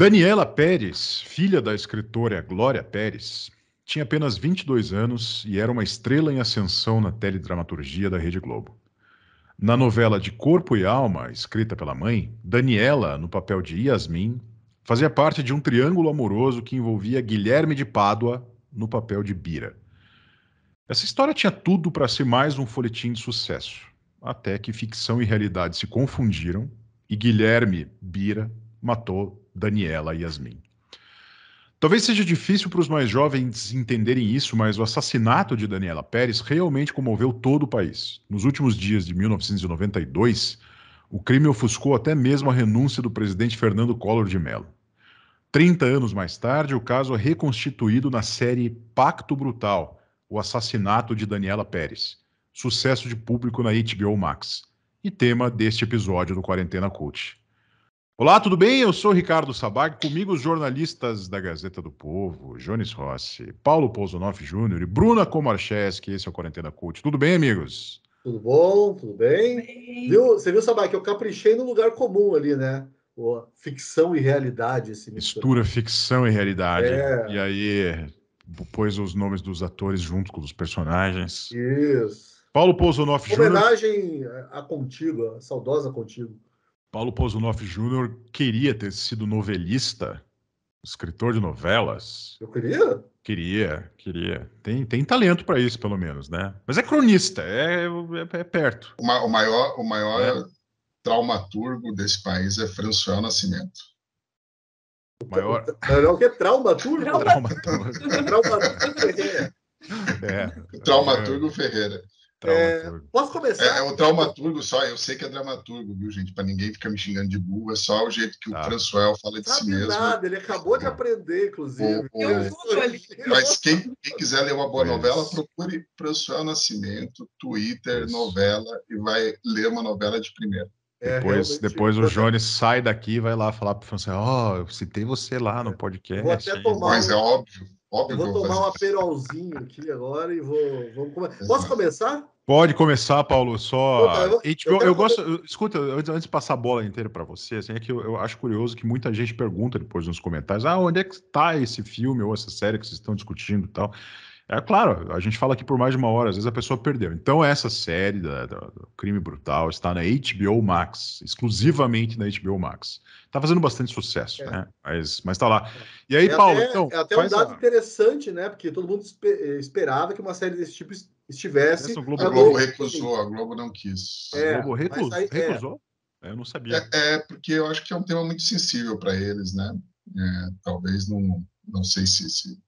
Daniela Pérez, filha da escritora Glória Pérez, tinha apenas 22 anos e era uma estrela em ascensão na teledramaturgia da Rede Globo. Na novela De Corpo e Alma, escrita pela mãe, Daniela, no papel de Yasmin, fazia parte de um triângulo amoroso que envolvia Guilherme de Pádua no papel de Bira. Essa história tinha tudo para ser mais um folhetim de sucesso, até que ficção e realidade se confundiram e Guilherme Bira matou Daniela Yasmin. Talvez seja difícil para os mais jovens entenderem isso, mas o assassinato de Daniela Pérez realmente comoveu todo o país. Nos últimos dias de 1992, o crime ofuscou até mesmo a renúncia do presidente Fernando Collor de Mello. Trinta anos mais tarde, o caso é reconstituído na série Pacto Brutal, o assassinato de Daniela Pérez, sucesso de público na HBO Max, e tema deste episódio do Quarentena Cult. Olá, tudo bem? Eu sou Ricardo Sabag, comigo os jornalistas da Gazeta do Povo, Jones Rossi, Paulo Pousonoff Júnior e Bruna Komarcheski, esse é o Quarentena Cult. Tudo bem, amigos? Tudo bom, tudo bem? bem. Viu, você viu, Sabag, que eu caprichei no lugar comum ali, né? Pô, ficção e realidade. Esse Mistura ficção e realidade. É. E aí, pôs os nomes dos atores junto com os personagens. Isso. Paulo Pousonoff Júnior. Homenagem a Contigo, a saudosa Contigo. Paulo Pozunoff Jr. queria ter sido novelista, escritor de novelas. Eu queria? Queria, queria. Tem, tem talento para isso, pelo menos, né? Mas é cronista, é, é, é perto. O, ma o, maior, o maior é. traumaturgo desse país é François Nascimento. O maior. Não, que é traumaturgo? Traumaturgo. traumaturgo Ferreira. É. Traumaturgo Ferreira. É, posso começar? É, é, o dramaturgo só, eu sei que é dramaturgo, viu, gente? Para ninguém ficar me xingando de burro, é só o jeito que tá. o François fala de Sabe si mesmo. nada, ele acabou de aprender, inclusive. Mas quem, quem, quiser ler uma boa Isso. novela, procure François Nascimento, Twitter, Isso. novela, e vai ler uma novela de primeira. É, depois, depois o Jones sai daqui e vai lá falar para o ó, oh, eu citei você lá no é. podcast. Vou até tomar Mas é óbvio. Óbvio, vou tomar mas... um aperolzinho aqui agora e vou. Vamos come... Posso começar? Pode começar, Paulo. Só. eu, tipo, eu, eu gosto. Eu, escuta, antes, de passar a bola inteira para você, assim, é que eu, acho curioso que muita gente pergunta depois nos comentários: ah, onde é que está esse filme ou essa série que vocês estão discutindo e tal. É claro, a gente fala aqui por mais de uma hora, às vezes a pessoa perdeu. Então, essa série da, da, do Crime Brutal está na HBO Max, exclusivamente na HBO Max. Está fazendo bastante sucesso, é. né? Mas, mas tá lá. E aí, é Paulo, até, então. É até um dado a... interessante, né? Porque todo mundo eh, esperava que uma série desse tipo estivesse. o Globo, a Globo recusou, a Globo não quis. É, a Globo recusou? Aí, é. recusou? Eu não sabia. É, é, porque eu acho que é um tema muito sensível para eles, né? É, talvez não. Não sei se, se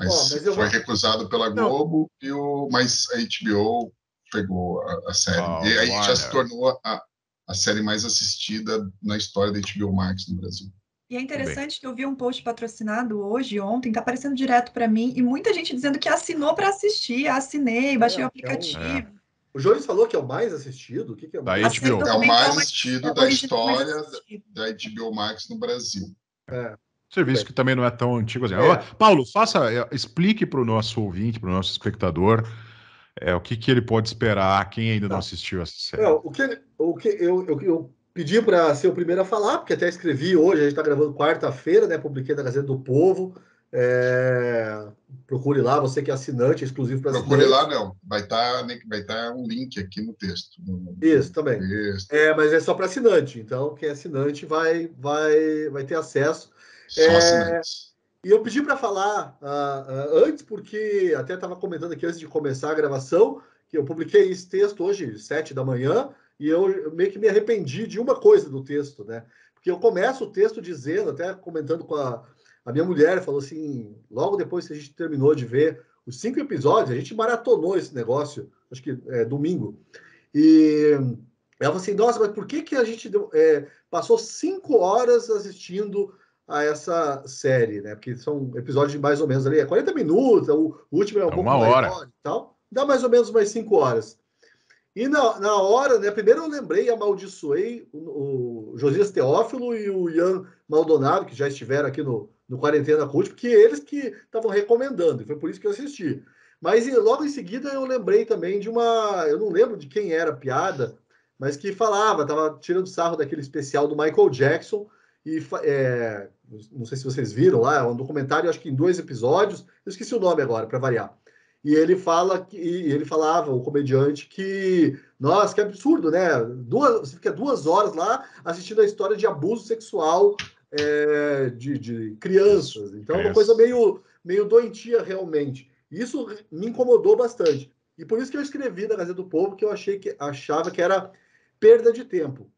mas, oh, mas foi vou... recusado pela Globo, e o, mas a HBO pegou a, a série. Oh, e aí já se tornou a, a série mais assistida na história da HBO Max no Brasil. E é interessante que eu vi um post patrocinado hoje, ontem, tá aparecendo direto para mim, e muita gente dizendo que assinou para assistir, assinei, é, baixei é, o aplicativo. É um, é. O Jones falou que é o mais assistido? O que, que é o mais assistido? É o mais assistido da história da HBO Max no Brasil. É. Serviço que também não é tão antigo assim. É. Paulo, faça, é, explique para o nosso ouvinte, para o nosso espectador, é, o que, que ele pode esperar, quem ainda tá. não assistiu essa série. Não, o que, o que eu, eu, eu pedi para ser o primeiro a falar, porque até escrevi hoje, a gente está gravando quarta-feira, né? Publiquei na Gazeta do Povo. É... Procure lá, você que é assinante, é exclusivo para Procure lá, não. Vai estar tá, né, vai tá um link aqui no texto. No... Isso, também. Texto. É, mas é só para assinante. Então, quem é assinante vai, vai, vai ter acesso. É, e eu pedi para falar uh, uh, antes, porque até estava comentando aqui antes de começar a gravação, que eu publiquei esse texto hoje, sete da manhã, e eu meio que me arrependi de uma coisa do texto, né? Porque eu começo o texto dizendo, até comentando com a, a minha mulher, falou assim, logo depois que a gente terminou de ver os cinco episódios, a gente maratonou esse negócio, acho que é domingo, e ela falou assim, nossa, mas por que, que a gente é, passou cinco horas assistindo a essa série, né? Porque são episódios de mais ou menos ali, é 40 minutos, é o último é um é pouco uma hora. e tal. Dá mais ou menos mais 5 horas. E na, na hora, né? Primeiro eu lembrei e amaldiçoei o, o, Josias Teófilo e o Ian Maldonado, que já estiveram aqui no, no Quarentena Cult, porque eles que estavam recomendando, e foi por isso que eu assisti. Mas logo em seguida eu lembrei também de uma. Eu não lembro de quem era a piada, mas que falava, tava tirando sarro daquele especial do Michael Jackson, e é, não sei se vocês viram lá, é um documentário, acho que em dois episódios, eu esqueci o nome agora, para variar. E ele fala que ele falava, o comediante, que nossa, que absurdo, né? Duas, você fica duas horas lá assistindo a história de abuso sexual é, de, de, crianças. Então, é uma coisa meio, meio doentia realmente. Isso me incomodou bastante. E por isso que eu escrevi na Gazeta do Povo que eu achei que achava que era perda de tempo.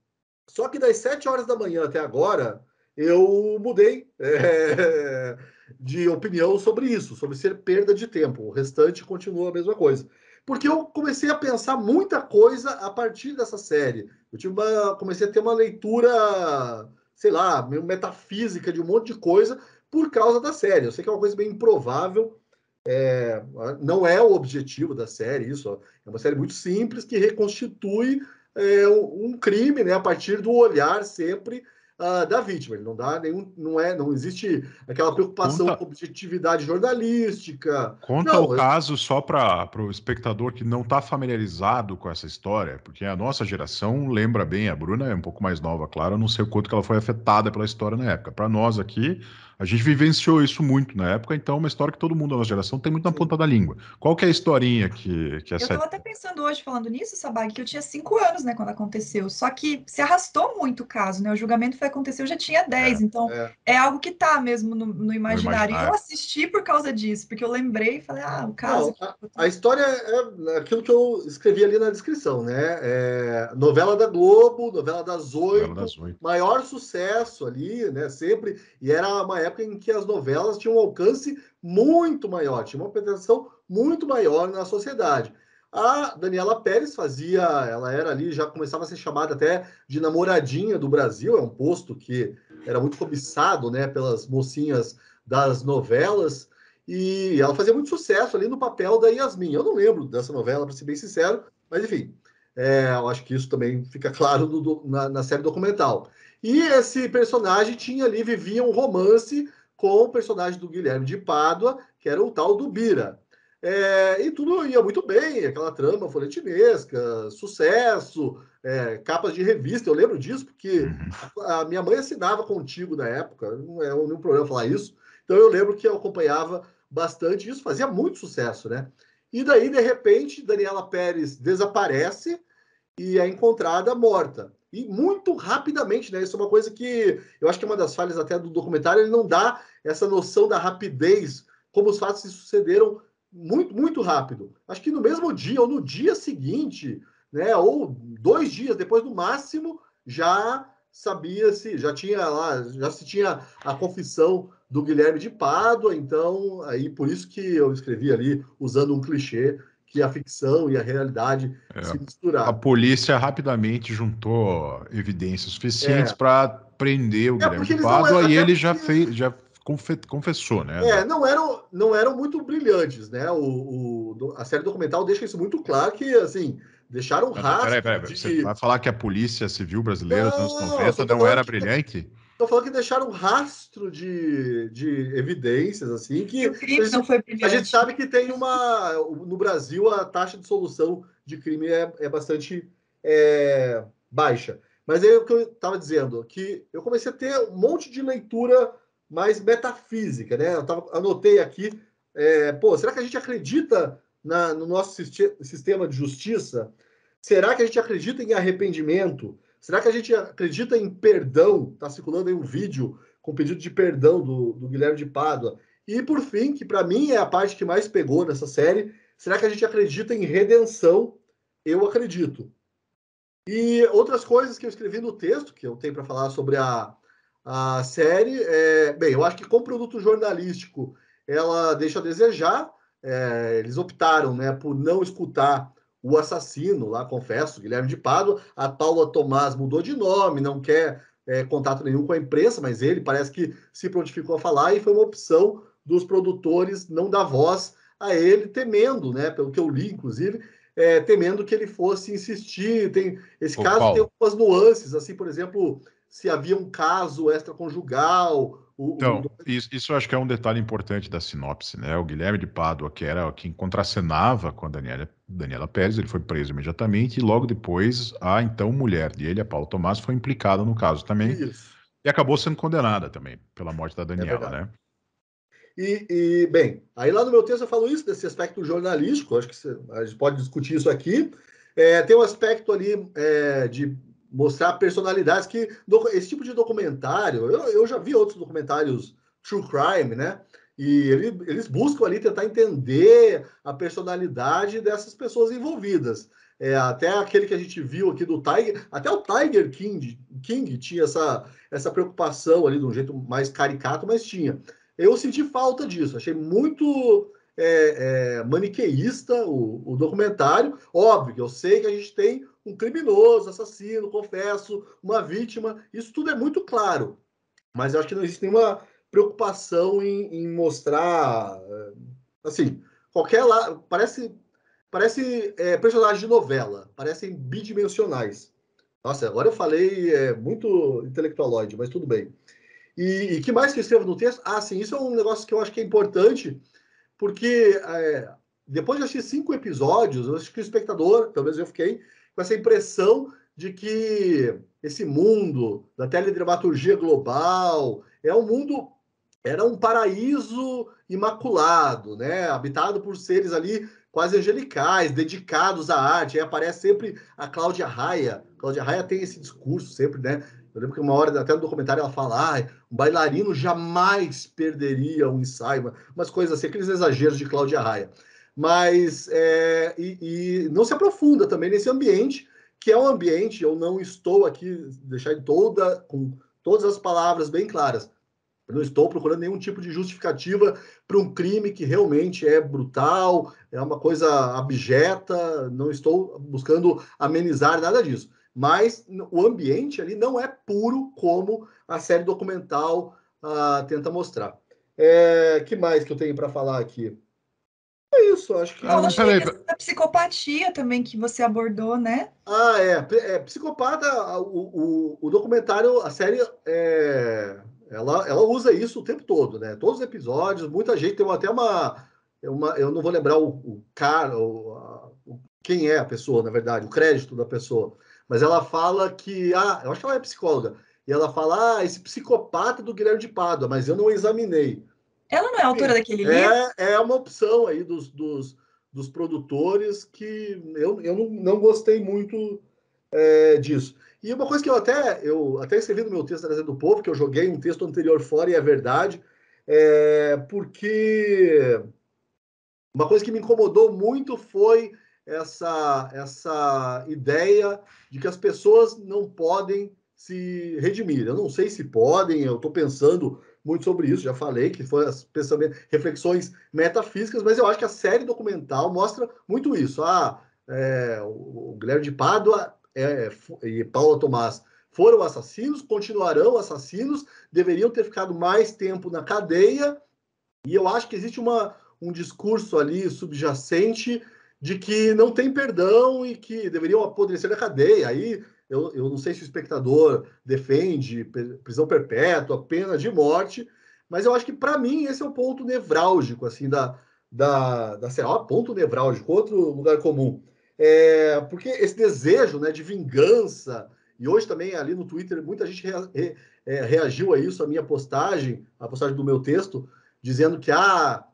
Só que das 7 horas da manhã até agora, eu mudei é, de opinião sobre isso, sobre ser perda de tempo. O restante continua a mesma coisa. Porque eu comecei a pensar muita coisa a partir dessa série. Eu tive uma, comecei a ter uma leitura, sei lá, metafísica de um monte de coisa por causa da série. Eu sei que é uma coisa bem improvável, é, não é o objetivo da série, isso. É uma série muito simples que reconstitui é, um crime né, a partir do olhar sempre uh, da vítima. Ele não dá nenhum, não é, não existe aquela preocupação conta, com objetividade jornalística. Conta não, o eu... É caso só para o espectador que não está familiarizado com essa história, porque a nossa geração lembra bem, a Bruna é um pouco mais nova, claro, não sei o quanto que ela foi afetada pela história na época. Para nós aqui, a gente vivenciou isso muito na época, então é uma história que todo mundo da nossa geração tem muito na ponta da língua. Qual que é a historinha que, que é Eu estava até pensando hoje, falando nisso, Sabag, que eu tinha cinco anos, né, quando aconteceu. Só que se arrastou muito o caso, né? O julgamento foi acontecer, eu já tinha dez é, então é. é. algo que tá mesmo no, no imaginário. E eu assisti por causa disso, porque eu lembrei e falei, ah, o caso. Não, a, a, história é né, aquilo que eu escrevi ali na descrição, né? É novela da Globo, novela das oito, maior sucesso ali, né? Sempre, e era uma época em que as novelas tinham um alcance muito maior, tinha uma penetração muito maior na sociedade. A Daniela Pérez fazia, ela era ali, já começava a ser chamada até de namoradinha do Brasil, é um posto que era muito cobiçado né, pelas mocinhas das novelas, e ela fazia muito sucesso ali no papel da Yasmin. Eu não lembro dessa novela, para ser bem sincero, mas enfim, é, eu acho que isso também fica claro no, na, na série documental. E esse personagem tinha ali, vivia um romance com o personagem do Guilherme de Pádua, que era o tal do Bira. É, e tudo ia muito bem, aquela trama folhetinesca, sucesso, é, capas de revista. Eu lembro disso porque uhum. a, a minha mãe assinava contigo na época, não é nenhum problema falar isso. Então eu lembro que eu acompanhava bastante isso, fazia muito sucesso, né? E daí, de repente, Daniela Pérez desaparece e é encontrada morta e muito rapidamente, né? Isso é uma coisa que eu acho que é uma das falhas até do documentário, ele não dá essa noção da rapidez, como os fatos se sucederam muito, muito rápido. Acho que no mesmo dia ou no dia seguinte, né? Ou dois dias depois, no máximo, já sabia-se, já tinha lá, já se tinha a confissão do Guilherme de Pádua, então aí por isso que eu escrevi ali usando um clichê que a ficção e a realidade é. se misturaram. A polícia rapidamente juntou evidências suficientes é. para prender o é, Guilherme ele já fez, já confessou, né? É, não eram, não eram muito brilhantes, né? O, o a série documental deixa isso muito claro que, assim, deixaram rastro. Peraí, peraí, peraí. De... Você vai falar que a polícia civil brasileira não, anos 90 não, era brilhante? Estou falando que deixaram um rastro de, de evidências, assim, que gente, a gente, sabe que tem uma. No Brasil, a taxa de solução de crime é, é bastante é, baixa. Mas é o que eu estava dizendo, que eu comecei a ter um monte de leitura mais metafísica, né? Eu tava, anotei aqui, é, pô, será que a gente acredita na, no nosso sistema de justiça? Será que a gente acredita em arrependimento? Será que a gente acredita em perdão? Está circulando aí um vídeo com pedido de perdão do, do Guilherme de Pádua. E por fim, que para mim é a parte que mais pegou nessa série, será que a gente acredita em redenção? Eu acredito. E outras coisas que eu escrevi no texto, que eu tenho para falar sobre a, a série, é, bem, eu acho que com produto jornalístico ela deixa a desejar. É, eles optaram né, por não escutar o assassino lá, confesso, Guilherme de Pádua. A Paula Tomás mudou de nome, não quer é, contato nenhum com a imprensa, mas ele parece que se prontificou a falar e foi uma opção dos produtores não dar voz a ele, temendo, né? Pelo que eu li, inclusive, é, temendo que ele fosse insistir. Tem esse o caso Paulo. tem algumas nuances, assim, por exemplo, se havia um caso extraconjugal o, então, o... Isso, isso acho que é um detalhe importante da sinopse, né? O Guilherme de Pádua, que era quem contracenava com a Daniela, Daniela Pérez, ele foi preso imediatamente e logo depois a então mulher dele, a Paula Tomás, foi implicada no caso também. Isso. E acabou sendo condenada também pela morte da é Daniela, é né? E, e, bem, aí lá no meu texto eu falo isso, desse aspecto jornalístico, acho que a gente pode discutir isso aqui. É, tem um aspecto ali é, de mostrar personalidades que esse tipo de documentário, eu, eu já vi outros documentários true crime, né? E ele, eles buscam ali tentar entender a personalidade dessas pessoas envolvidas. É, até aquele que a gente viu aqui do Tiger, até o Tiger King, King tinha essa, essa preocupação ali de um jeito mais caricato, mas tinha. Eu senti falta disso, achei muito é, é, maniqueísta o, o documentário. Óbvio, eu sei que a gente tem um criminoso, assassino, confesso, uma vítima, isso tudo é muito claro. Mas eu acho que não existe nenhuma preocupação em, em mostrar, eh, assim, qualquer lá parece parece é, personagens de novela, parecem bidimensionais. Nossa, agora eu falei é, muito intelectualoide, mas tudo bem. E, e que mais que eu escrevo no texto? Ah, sim, isso é um negócio que eu acho que é importante, porque é, depois de assistir cinco episódios, eu acho que o espectador, pelo menos eu fiquei, com essa impressão de que esse mundo da teledramaturgia global é um mundo era um paraíso imaculado, né? Habitado por seres ali quase angelicais, dedicados à arte. Aí aparece sempre a Cláudia Raia. Cláudia Raia tem esse discurso sempre, né? Eu lembro que uma hora até no documentário ela fala: ah, um bailarino jamais perderia um ensaio, umas coisas assim, aqueles exageros de Cláudia Raia mas é, e, e, não se aprofunda também nesse ambiente que é um ambiente. Eu não estou aqui deixar toda com todas as palavras bem claras. Eu não estou procurando nenhum tipo de justificativa para um crime que realmente é brutal, é uma coisa abjeta. Não estou buscando amenizar nada disso. Mas o ambiente ali não é puro como a série documental ah, tenta mostrar. É, que mais que eu tenho para falar aqui? É isso, acho que. Ah, é peraí, peraí. É a psicopatia também que você abordou, né? Ah, é. é, é psicopata, o, o, o documentário, a série, é, ela, ela usa isso o tempo todo, né? Todos os episódios, muita gente tem até uma. uma eu não vou lembrar o, o cara, o, a, o, quem é a pessoa, na verdade, o crédito da pessoa. Mas ela fala que. Ah, eu acho que ela é psicóloga. E ela fala: ah, esse psicopata do Guilherme de Pádua, mas eu não examinei. Ela não é autora é, daquele é, livro? É uma opção aí dos, dos, dos produtores que eu, eu não, não gostei muito é, disso. E uma coisa que eu até, eu até escrevi no meu texto da Gazeta do Povo, que eu joguei um texto anterior fora e é verdade, é porque uma coisa que me incomodou muito foi essa, essa ideia de que as pessoas não podem se redimir. Eu não sei se podem, eu estou pensando muito sobre isso, já falei, que foram as reflexões metafísicas, mas eu acho que a série documental mostra muito isso. Ah, é, o, Guilherme de Pádua é, é e Paula Tomás foram assassinos, continuarão assassinos, deveriam ter ficado mais tempo na cadeia, e eu acho que existe uma, um discurso ali subjacente de que não tem perdão e que deveriam apodrecer na cadeia. Aí eu, eu não sei se o espectador defende prisão perpétua, pena de morte, mas eu acho que, para mim, esse é o ponto nevrálgico, assim, da, da, da CEA, ponto nevrálgico, outro lugar comum. É, porque esse desejo né, de vingança, e hoje também ali no Twitter muita gente rea, re, é, reagiu a isso, a minha postagem, a postagem do meu texto, dizendo que ah,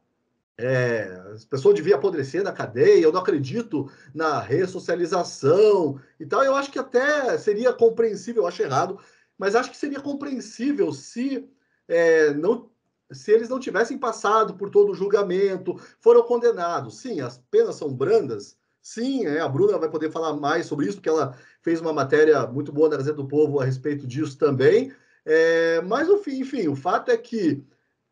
é, as pessoas deviam apodrecer na cadeia, eu não acredito na ressocialização e tal. Eu acho que até seria compreensível, eu acho errado, mas acho que seria compreensível se é, não se eles não tivessem passado por todo o julgamento, foram condenados. Sim, as penas são brandas. Sim, é, a Bruna vai poder falar mais sobre isso, porque ela fez uma matéria muito boa na Gazeta do Povo a respeito disso também. É, mas, enfim, enfim, o fato é que,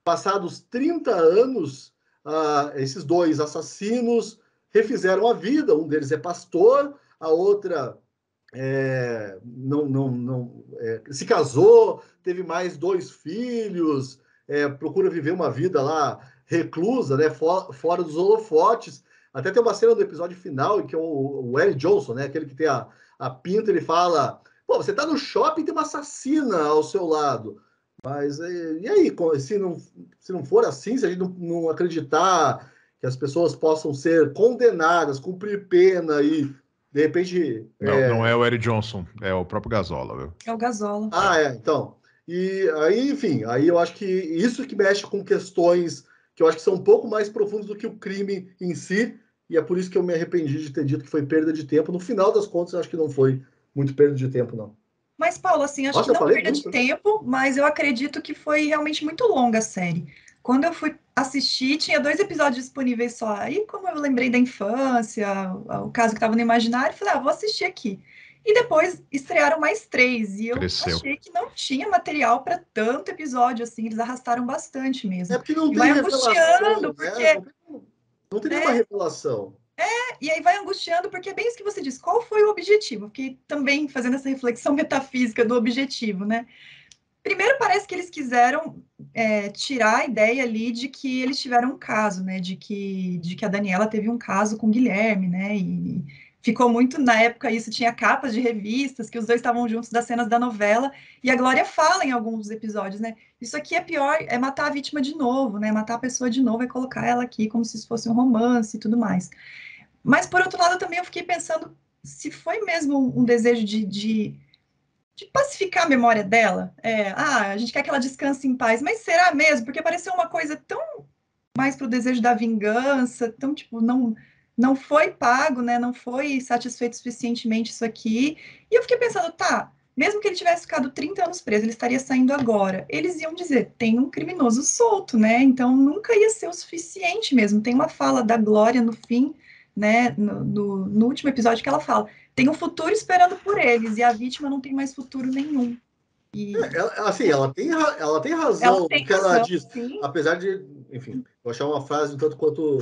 passados 30 anos, esses dois assassinos refizeram a vida, um deles é pastor, a outra é, não, não, não é, se casou, teve mais dois filhos, é, procura viver uma vida lá reclusa, né, fora, fora dos holofotes. Até tem uma cena do episódio final em que é o, o Eric Johnson, né, aquele que tem a, a pinta, ele fala: Pô, você tá no shopping e tem uma assassina ao seu lado. Mas eh, e, aí, se não, se não for assim, se a gente não, não acreditar que as pessoas possam ser condenadas, cumprir pena e de repente. Não é... não é o Eric Johnson, é o próprio Gasola, viu? É o Gasola. Ah, é, então. E aí, enfim, aí eu acho que isso que mexe com questões que eu acho que são um pouco mais profundas do que o crime em si, e é por isso que eu me arrependi de ter dito que foi perda de tempo. No final das contas, eu acho que não foi muito perda de tempo, não. Mas, Paulo, assim, acho Nossa, que não perda de né? tempo, mas eu acredito que foi realmente muito longa a série. Quando eu fui assistir, tinha dois episódios disponíveis só. Aí, como eu lembrei da infância, o caso que estava no imaginário, falei, ah, vou assistir aqui. E depois estrearam mais três. E eu Cresceu. achei que não tinha material para tanto episódio, assim. Eles arrastaram bastante mesmo. É porque não e tem vai angustiando, né? porque. Não tem nenhuma né? revelação. É, e aí vai angustiando, porque é bem isso que você diz, qual foi o objetivo? Fiquei também fazendo essa reflexão metafísica do objetivo, né? Primeiro parece que eles quiseram é, tirar a ideia ali de que eles tiveram um caso, né? De que, de que a Daniela teve um caso com o Guilherme, né? E ficou muito, na época, isso tinha capas de revistas, que os dois estavam juntos das cenas da novela, e a Glória fala em alguns dos episódios, né? Isso aqui é pior, é matar a vítima de novo, né? Matar a pessoa de novo é colocar ela aqui como se isso fosse um romance e tudo mais. Mas, por outro lado, também eu fiquei pensando se foi mesmo um desejo de, de, de pacificar a memória dela. É, ah, a gente quer que ela descanse em paz, mas será mesmo? Porque pareceu uma coisa tão mais para o desejo da vingança, tão tipo, não não foi pago, né? Não foi satisfeito suficientemente isso aqui. E eu fiquei pensando, tá, mesmo que ele tivesse ficado 30 anos preso, ele estaria saindo agora. Eles iam dizer, tem um criminoso solto, né? Então nunca ia ser o suficiente mesmo. Tem uma fala da Glória no fim né, no, no, no, último episódio que ela fala, tem um futuro esperando por eles e a vítima não tem mais futuro nenhum. E... É, ela, assim, ela tem, ela tem razão ela tem que razão, ela diz, sim. apesar de, enfim, eu achar uma frase um tanto quanto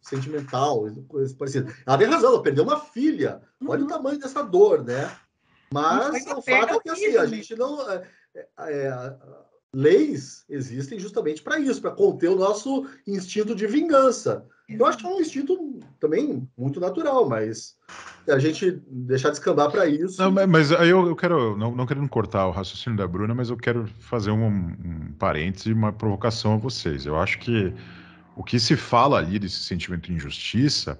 sentimental, coisa parecida. Ela tem razão, ela perdeu uma filha. Uhum. Olha o uhum. tamanho dessa dor, né? Mas o fato é que assim, a gente não. É, é, é leis existem justamente para isso, para conter o nosso instinto de vingança. Eu acho que é um instinto também muito natural, mas a gente deixar descambar para isso. Não, mas aí eu, eu, quero, não, não querendo cortar o raciocínio da Bruna, mas eu quero fazer um, um parêntese, uma provocação a vocês. Eu acho que o que se fala ali desse sentimento de injustiça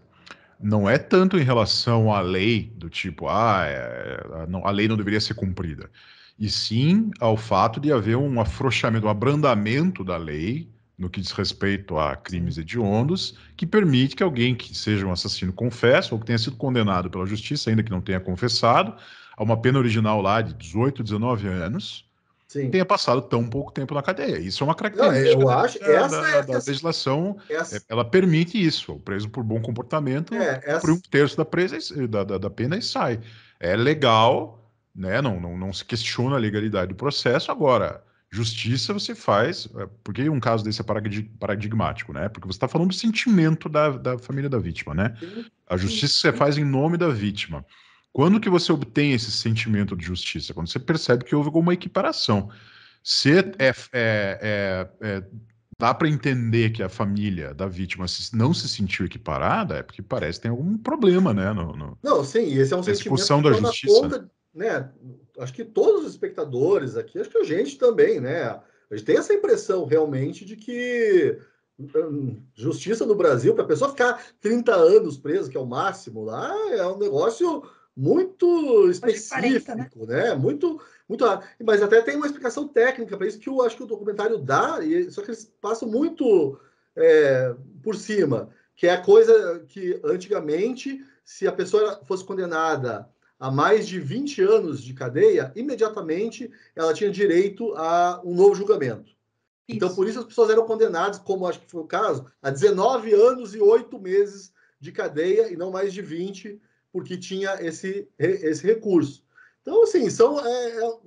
não é tanto em relação à lei, do tipo, ah, é, a, não, a lei não deveria ser cumprida e sim ao fato de haver um afrouxamento, um abrandamento da lei no que diz respeito a crimes hediondos, que permite que alguém que seja um assassino confessa ou que tenha sido condenado pela justiça, ainda que não tenha confessado, a uma pena original lá de 18, 19 anos, Sim. tenha passado tão pouco tempo na cadeia. Isso é uma característica não, eu acho, da, essa da, da essa, é legislação. Essa, ela permite isso. O preso por bom comportamento é, essa, por um terço da, presa, da, da, da pena e sai. É legal né? Não, não, não se questiona a legalidade do processo. Agora, justiça você faz. É, Por que um caso desse é paradigmático, né? Porque você está falando do sentimento da, da família da vítima, né? A justiça você faz em nome da vítima. Quando que você obtém esse sentimento de justiça? Quando você percebe que houve alguma equiparação. Se é, é, é, é, é dá para entender que a família da vítima não se sentiu equiparada, é porque parece que tem algum problema, né? No, no... Não, sim, esse é um sentimento discussão da justiça né? Acho que todos os espectadores aqui, acho que a gente também, né? A gente tem essa impressão realmente de que hum, justiça no Brasil, para a pessoa ficar 30 anos presa, que é o máximo lá, é um negócio muito específico, 40, né? né? Muito, muito. Mas até tem uma explicação técnica para isso que eu acho que o documentário dá, e só que eles passam muito é, por cima, que é a coisa que antigamente, se a pessoa fosse condenada a mais de 20 anos de cadeia, imediatamente ela tinha direito a um novo julgamento. Então, isso. Então, por isso as pessoas eram condenadas, como acho que foi o caso, a 19 anos e 8 meses de cadeia e não mais de 20, porque tinha esse, esse recurso. Então, assim, são é, é,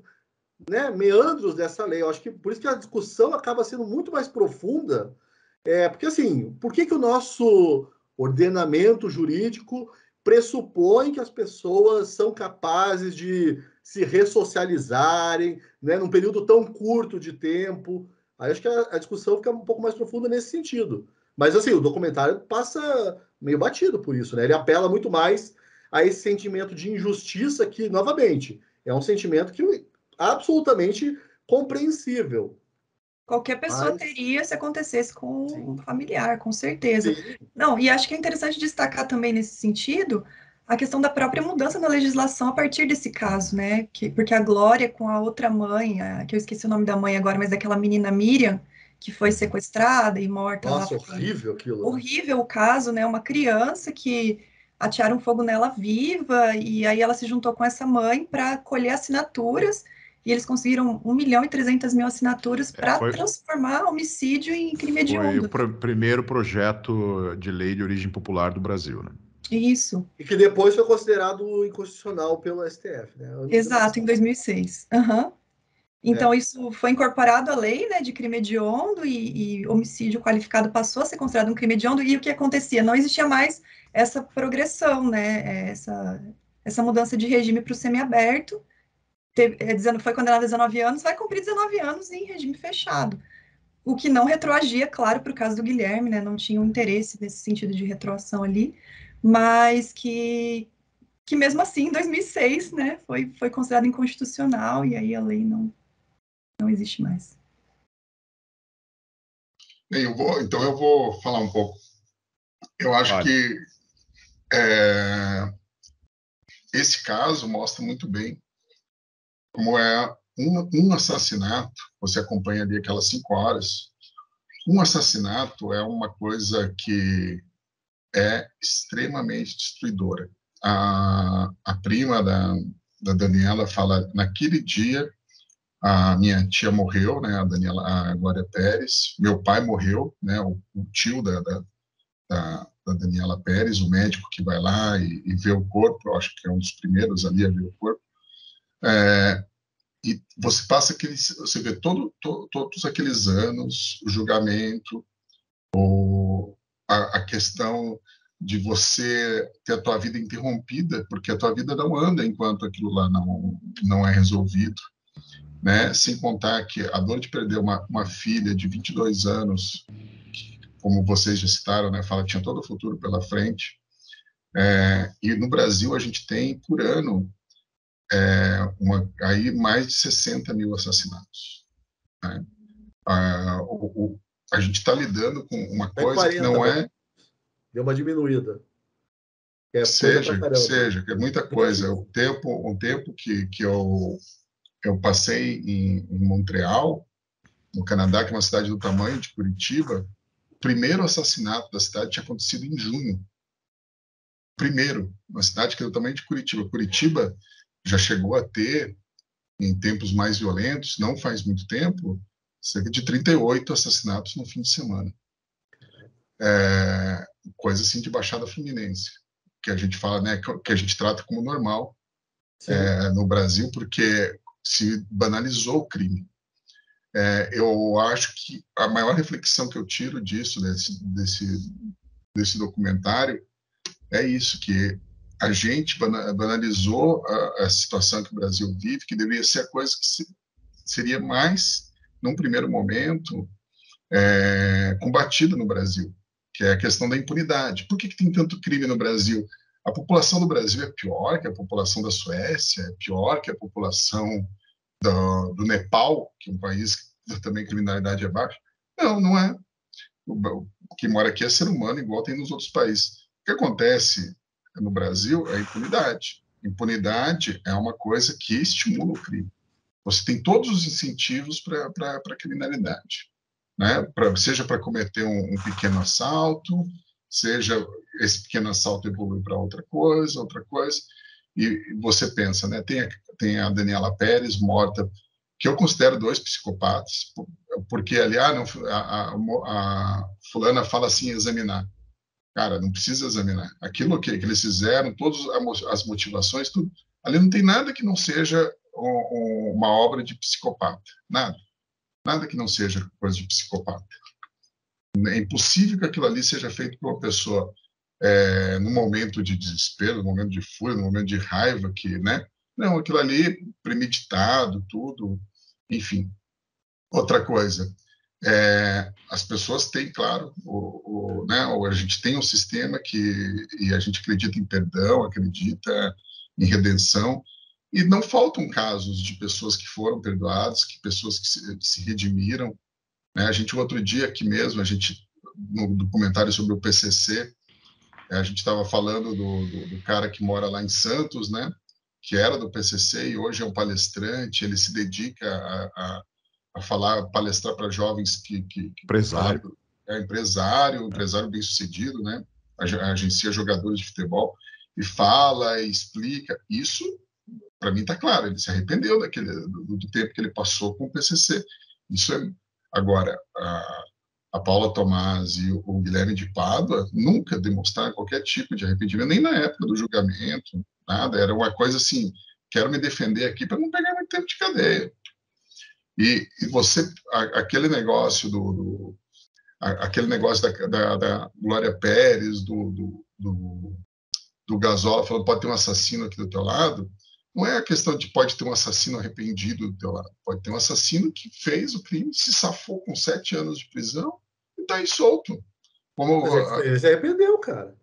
né, meandros dessa lei. Eu acho que por isso que a discussão acaba sendo muito mais profunda, é, porque, assim, por que, que o nosso ordenamento jurídico pressupõe que as pessoas são capazes de se ressocializarem, né, num período tão curto de tempo. Aí acho que a, a, discussão fica um pouco mais profunda nesse sentido. Mas assim, o documentário passa meio batido por isso, né? Ele apela muito mais a esse sentimento de injustiça que, novamente, é um sentimento que é absolutamente compreensível, Qualquer pessoa Mas... teria se acontecesse com Sim. um familiar, com certeza. Sim. Não, e acho que é interessante destacar também nesse sentido a questão da própria mudança na legislação a partir desse caso, né? Que, porque a Glória com a outra mãe, a, que eu esqueci o nome da mãe agora, mas daquela menina Miriam, que foi sequestrada e morta. Nossa, lá, horrível aquilo. Né? Horrível o caso, né? Uma criança que atearam fogo nela viva e aí ela se juntou com essa mãe para colher assinaturas e eles conseguiram 1 milhão e 300 mil assinaturas para é, foi... transformar homicídio em crime de Foi o pr primeiro projeto de lei de origem popular do Brasil, né? Isso. E que depois foi considerado inconstitucional pelo STF, né? Exato, em 2006. Uhum. Então, é. isso foi incorporado à lei né, de crime hediondo e, e, homicídio qualificado passou a ser considerado um crime hediondo. E o que acontecia? Não existia mais essa progressão, né, é, essa, essa mudança de regime para o semiaberto teve, é, foi condenado a 19 anos, vai cumprir 19 anos em regime fechado. O que não retroagia, claro, para o caso do Guilherme, né? Não tinha um interesse nesse sentido de retroação ali, mas que, que mesmo assim, em 2006, né, foi, foi considerado inconstitucional e aí a lei não, não existe mais. Bem, eu vou, então eu vou falar um pouco. Eu acho que é, esse caso mostra muito bem como é um, um assassinato, você acompanha ali aquelas cinco horas, um assassinato é uma coisa que é extremamente destruidora. A, a prima da, da Daniela fala, naquele dia a minha tia morreu, né, a Daniela, a Glória Pérez, meu pai morreu, né, o, o tio da, da, da, Daniela Pérez, o médico que vai lá e, e, vê o corpo, eu acho que é um dos primeiros ali a ver o corpo, é, e você passa aqueles, você vê todo, to, todos aqueles anos, o julgamento, ou a, a, questão de você ter a tua vida interrompida, porque a tua vida não anda enquanto aquilo lá não, não é resolvido, né? Sem contar que a dor de perder uma, uma filha de 22 anos, que, como vocês já citaram, né? Fala, tinha todo o futuro pela frente. É, e no Brasil a gente tem por ano é, uma, aí mais de 60 mil assassinatos. Né? A, ah, o, o, a gente está lidando com uma coisa 40, que não né? é. Deu uma diminuída. É seja, seja, que é muita coisa. O tempo, um tempo que, que eu, eu passei em, em Montreal, no Canadá, que é uma cidade do tamanho de Curitiba, o primeiro assassinato da cidade tinha acontecido em junho. Primeiro, uma cidade que é do tamanho de Curitiba. Curitiba já chegou a ter, em tempos mais violentos, não faz muito tempo, cerca de 38 assassinatos no fim de semana. É, coisa assim de Baixada Fluminense, que a gente fala, né, que a gente trata como normal é, no Brasil, porque se banalizou o crime. É, eu acho que a maior reflexão que eu tiro disso, desse, desse, desse documentário, é isso, que a gente banalizou a, a, situação que o Brasil vive, que deveria ser a coisa que se, seria mais, num primeiro momento, é, combatida no Brasil, que é a questão da impunidade. Por que, que tem tanto crime no Brasil? A população do Brasil é pior que a população da Suécia, é pior que a população do, do Nepal, que é um país que também a criminalidade é baixa. Não, não é. O, o que mora aqui é ser humano, igual tem nos outros países. O que acontece no Brasil é impunidade. Impunidade é uma coisa que estimula o crime. Você tem todos os incentivos para a criminalidade, né? Pra, seja para cometer um, um pequeno assalto, seja esse pequeno assalto evoluir para outra coisa, outra coisa, e você pensa, né? Tem a, tem a Daniela Pérez morta, que eu considero dois psicopatas, porque ali, ah, não, a, a, a fulana fala assim, examinar. Cara, não precisa examinar. Aquilo que, que eles fizeram, todas as motivações, tudo. Ali não tem nada que não seja um, um, uma obra de psicopata. Nada. Nada que não seja coisa de psicopata. É impossível que aquilo ali seja feito por uma pessoa é, no momento de desespero, no momento de fúria, no momento de raiva, que, né? Não, aquilo ali premeditado, tudo, enfim. Outra coisa, é, as pessoas têm, claro, o, o, né, a gente tem um sistema que e a gente acredita em perdão, acredita em redenção, e não faltam casos de pessoas que foram perdoadas, que pessoas que se, que se redimiram. Né? A gente, outro dia aqui mesmo, a gente, no documentário sobre o PCC, a gente estava falando do, do, do cara que mora lá em Santos, né? que era do PCC e hoje é um palestrante, ele se dedica a falar, palestrar para jovens que, que, que empresário, é empresário, empresário bem sucedido, né? Agencia jogadores de futebol e fala e explica. Isso, para mim, está claro. Ele se arrependeu daquele do, do, tempo que ele passou com o PCC. Isso é agora. A, a Paula Tomás e o Guilherme de Pádua nunca demonstraram qualquer tipo de arrependimento, nem na época do julgamento, nada. Era uma coisa assim: quero me defender aqui para não pegar muito tempo de cadeia. E, e você, a, aquele negócio do, do a, aquele negócio da, da, da, Glória Pérez, do, do, do, do Gasola, falou pode ter um assassino aqui do teu lado, não é a questão de pode ter um assassino arrependido do teu lado. Pode ter um assassino que fez o crime, se safou com sete anos de prisão e está aí solto. Como, ele é se arrependeu, cara.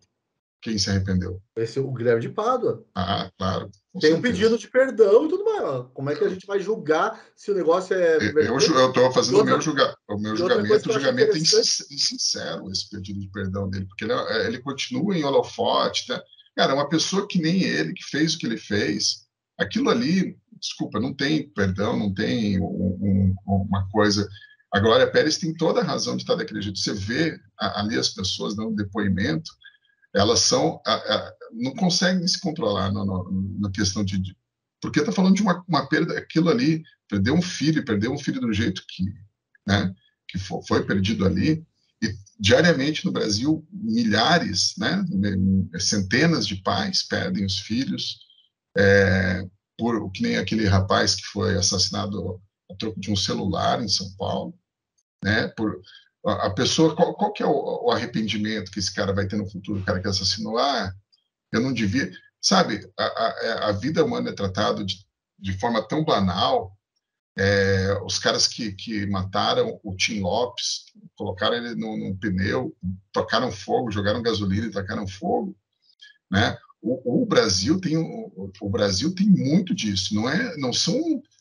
Quem se arrependeu? Esse é o Guilherme de Pádua. Ah, claro. Tem certeza. um pedido de perdão e tudo mais. Como é que a gente vai julgar se o negócio é. Eu estou fazendo outra, o meu, julga, o meu julgamento, o julgamento é insincero, esse pedido de perdão dele, porque ele, é, é, ele continua em holofote. Tá? Cara, uma pessoa que nem ele, que fez o que ele fez, aquilo ali, desculpa, não tem perdão, não tem um, um, uma coisa. A Glória Pérez tem toda a razão de estar daquele jeito. Você vê ali as pessoas dando depoimento elas são a, a, não conseguem se controlar na, na questão de, de porque está falando de uma, uma, perda aquilo ali perder um filho perder um filho do jeito que né, que foi, foi perdido ali e diariamente no Brasil milhares né centenas de pais perdem os filhos é, por que nem aquele rapaz que foi assassinado a troco de um celular em São Paulo né por a, pessoa, qual, qual que é o, o, arrependimento que esse cara vai ter no futuro, o cara que assassinou? Ah, eu não devia. Sabe, a, a, é, a vida humana é tratada de, de forma tão banal. É, os caras que, que mataram o Tim Lopes, colocaram ele num, num pneu, tocaram fogo, jogaram gasolina e tacaram fogo, né? O, o, Brasil tem o, o, Brasil tem muito disso não é não são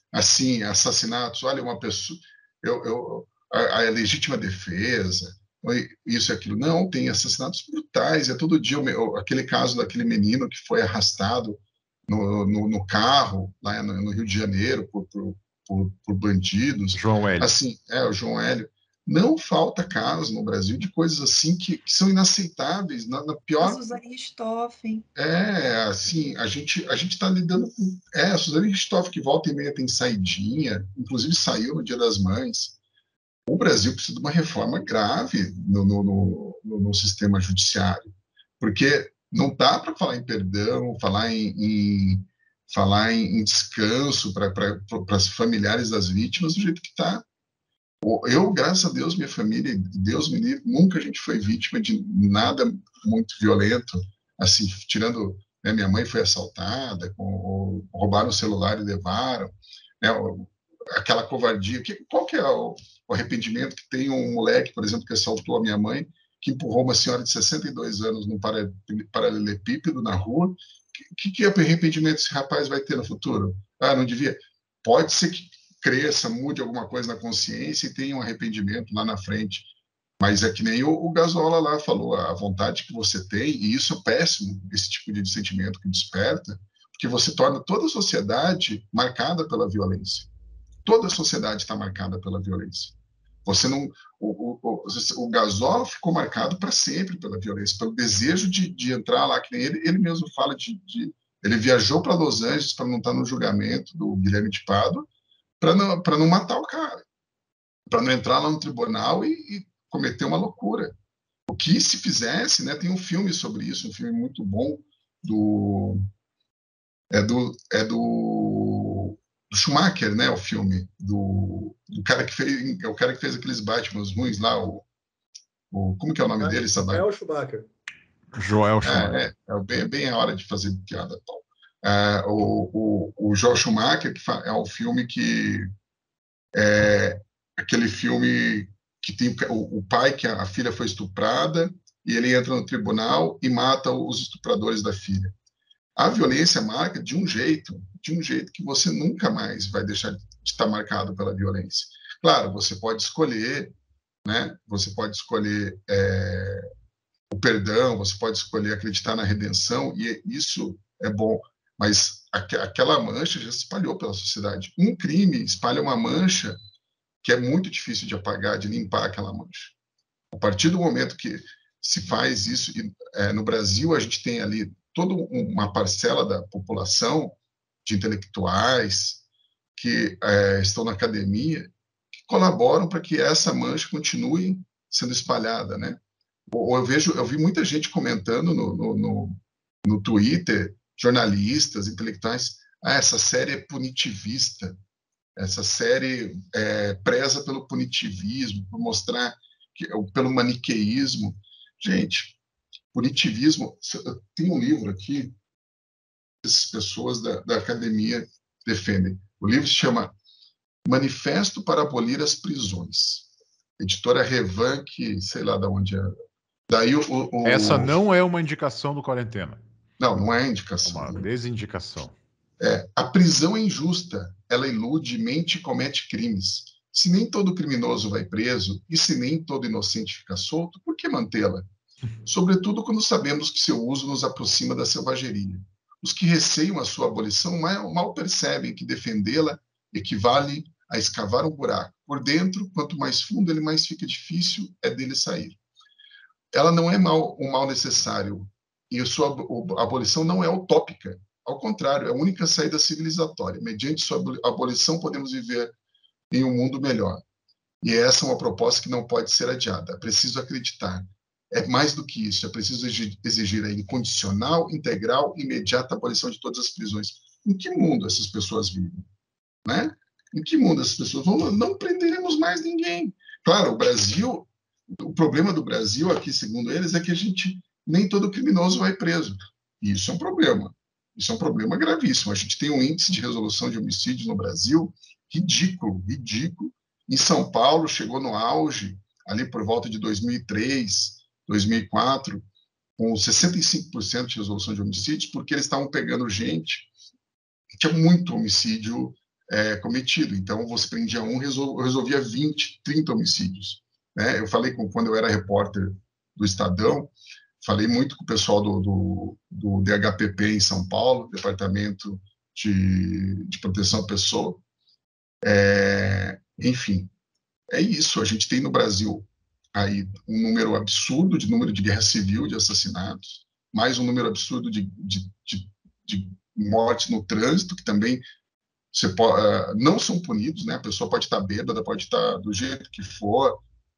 assim assassinatos olha uma pessoa eu, eu a, a legítima defesa, isso e aquilo. Não, tem assassinatos brutais. É todo dia aquele caso daquele menino que foi arrastado no, no, no carro, lá no, no, Rio de Janeiro, por, por, por, por bandidos. João Hélio. Assim, é, o João Hélio. Não falta casos no Brasil de coisas assim que, que são inaceitáveis. Na, na pior. A Suzane Richthofen. É, assim, a gente a está lidando com. É, a Suzane Richthofen, que volta e meia tem saidinha, inclusive saiu no Dia das Mães. O Brasil precisa de uma reforma grave no, no, no, no sistema judiciário, porque não dá para falar em perdão, falar em, em falar em, em descanso para pra, os familiares das vítimas do jeito que está. Eu, graças a Deus, minha família, Deus me livre, nunca a gente foi vítima de nada muito violento, assim, tirando, né, minha mãe foi assaltada, com, roubaram o celular e levaram, né, aquela covardia. Que, qual que é o, o, arrependimento que tem um moleque, por exemplo, que assaltou a minha mãe, que empurrou uma senhora de 62 anos num paralelepípedo na rua? Que, que arrependimento esse rapaz vai ter no futuro? Ah, não devia? Pode ser que cresça, mude alguma coisa na consciência e tenha um arrependimento lá na frente. Mas é que nem o, o Gasola lá falou, a vontade que você tem, e isso é péssimo, esse tipo de sentimento que desperta, porque você torna toda a sociedade marcada pela violência. Toda a sociedade está marcada pela violência. Você não, o, o, o, o Gasol ficou marcado para sempre pela violência, pelo desejo de, de entrar lá, que nem ele, ele mesmo fala de, de ele viajou para Los Angeles para não estar no julgamento do Guilherme de Pado, para não, para não matar o cara, para não entrar lá no tribunal e, e, cometer uma loucura. O que se fizesse, né? Tem um filme sobre isso, um filme muito bom do é do é do do Schumacher, né? O filme do, do cara que fez, é o cara que fez aqueles Batman ruins lá, o, o como que é o nome é, dele, Sabá? Joel Schumacher. Joel é, Schumacher. É, é, é bem, a hora de fazer piada. É, o, o, o Joel Schumacher que é o filme que é aquele filme que tem o, o pai que a, a filha foi estuprada e ele entra no tribunal e mata os estupradores da filha a violência marca de um jeito, de um jeito que você nunca mais vai deixar de estar marcado pela violência. Claro, você pode escolher, né? Você pode escolher é, o perdão, você pode escolher acreditar na redenção e isso é bom. Mas aqu aquela mancha já se espalhou pela sociedade. Um crime espalha uma mancha que é muito difícil de apagar, de limpar aquela mancha. A partir do momento que se faz isso, e, é, no Brasil a gente tem ali toda uma parcela da população de intelectuais que é, estão na academia que colaboram para que essa mancha continue sendo espalhada, né? Ou eu vejo, eu vi muita gente comentando no, no, no, no Twitter, jornalistas, intelectuais, ah, essa série é punitivista, essa série é, preza pelo punitivismo, por mostrar que, pelo maniqueísmo. Gente, Punitivismo. Eh, tem um livro aqui que as pessoas da, da academia defendem. O livro se chama Manifesto para Abolir as Prisões. Editora Revan, que sei lá de onde é. Daí o, o, Essa não é uma indicação do quarentena. Não, não é indicação. Uma desindicação. É, a prisão é injusta. Ela ilude, mente e comete crimes. Se nem todo criminoso vai preso e se nem todo inocente fica solto, por que mantê-la? sobretudo quando sabemos que seu uso nos aproxima da selvageria. Os que receiam a sua abolição mal percebem que defendê-la equivale a escavar um buraco. Por dentro, quanto mais fundo ele mais fica difícil é dele sair. Ela não é mal, um mal necessário e sua abolição não é utópica. Ao contrário, é a única saída civilizatória. Mediante sua abolição, podemos viver em um mundo melhor. E essa é uma proposta que não pode ser adiada. É preciso acreditar é mais do que isso, é preciso exigir a incondicional, integral, imediata abolição de todas as prisões. Em que mundo essas pessoas vivem? Né? Em que mundo essas pessoas vão? Não prenderemos mais ninguém. Claro, o Brasil, o problema do Brasil aqui, segundo eles, é que a gente nem todo criminoso vai preso. E isso é um problema. Isso é um problema gravíssimo. A gente tem um índice de resolução de homicídios no Brasil ridículo, ridículo. Em São Paulo chegou no auge ali por volta de 2003, 2004, com 65% de resolução de homicídios, porque eles estavam pegando gente que tinha muito homicídio é, cometido. Então, você prendia um, resolvia 20, 30 homicídios. Né? Eu falei com, quando eu era repórter do Estadão, falei muito com o pessoal do, do, do DHPP em São Paulo, Departamento de, de Proteção à Pessoa. É, enfim, é isso. A gente tem no Brasil aí um número absurdo de número de guerra civil, de assassinatos, mais um número absurdo de, de, de, de mortes no trânsito, que também pode, eh, não são punidos, né? A pessoa pode estar bêbada, pode estar do jeito que for,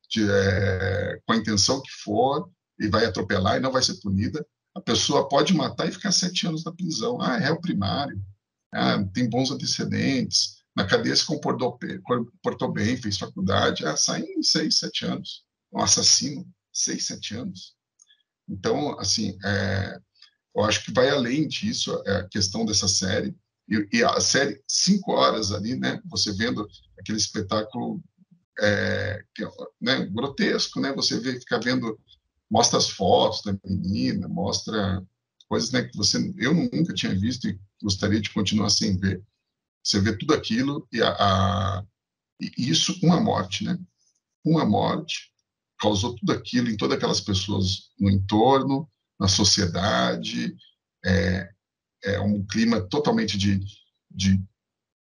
de, é, com a intenção que for, e vai atropelar e não vai ser punida. A pessoa pode matar e ficar sete anos na prisão. Ah, é o primário, ah, tem bons antecedentes, na cadeia se comportou, comportou bem, fez faculdade, ah, sai em seis, sete anos um assassino, seis, sete anos. Então, assim, é, eu acho que vai além disso é a questão dessa série. E, e, a série, cinco horas ali, né? Você vendo aquele espetáculo é, é, né, grotesco, né? Você vê, fica vendo, mostra as fotos da menina, mostra coisas né, que você, eu nunca tinha visto e gostaria de continuar sem ver. Você vê tudo aquilo e, a, a, e isso, uma morte, né? Uma morte causou tudo aquilo em todas aquelas pessoas no entorno, na sociedade, é, é um clima totalmente de, de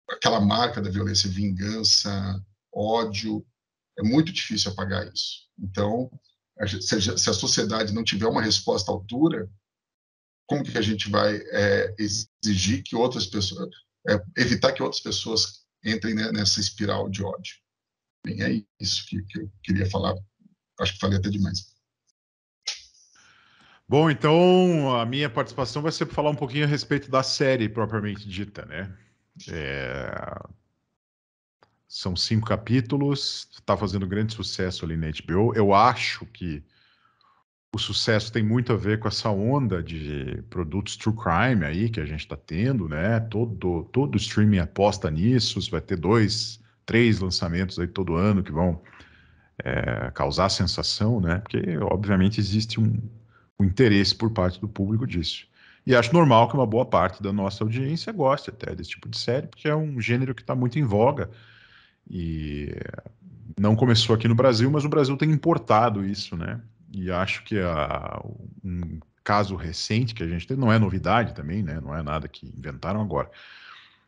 aquela marca da violência, vingança, ódio, é muito difícil apagar isso. Então, se a sociedade não tiver uma resposta à altura, como que a gente vai é, exigir que outras pessoas, é, evitar que outras pessoas entrem né, nessa espiral de ódio? Bem, é isso que, que eu queria falar acho que falei até demais. Bom, então a minha participação vai ser para falar um pouquinho a respeito da série propriamente dita, né? É... São cinco capítulos, está fazendo grande sucesso ali na HBO. Eu acho que o sucesso tem muito a ver com essa onda de produtos true crime aí que a gente está tendo, né? Todo todo streaming aposta nisso. Vai ter dois, três lançamentos aí todo ano que vão é, causar sensação, né? Porque, obviamente, existe um, um interesse por parte do público disso. E acho normal que uma boa parte da nossa audiência goste até desse tipo de série, porque é um gênero que está muito em voga. E não começou aqui no Brasil, mas o Brasil tem importado isso, né? E acho que a, um caso recente que a gente teve, não é novidade também, né? Não é nada que inventaram agora.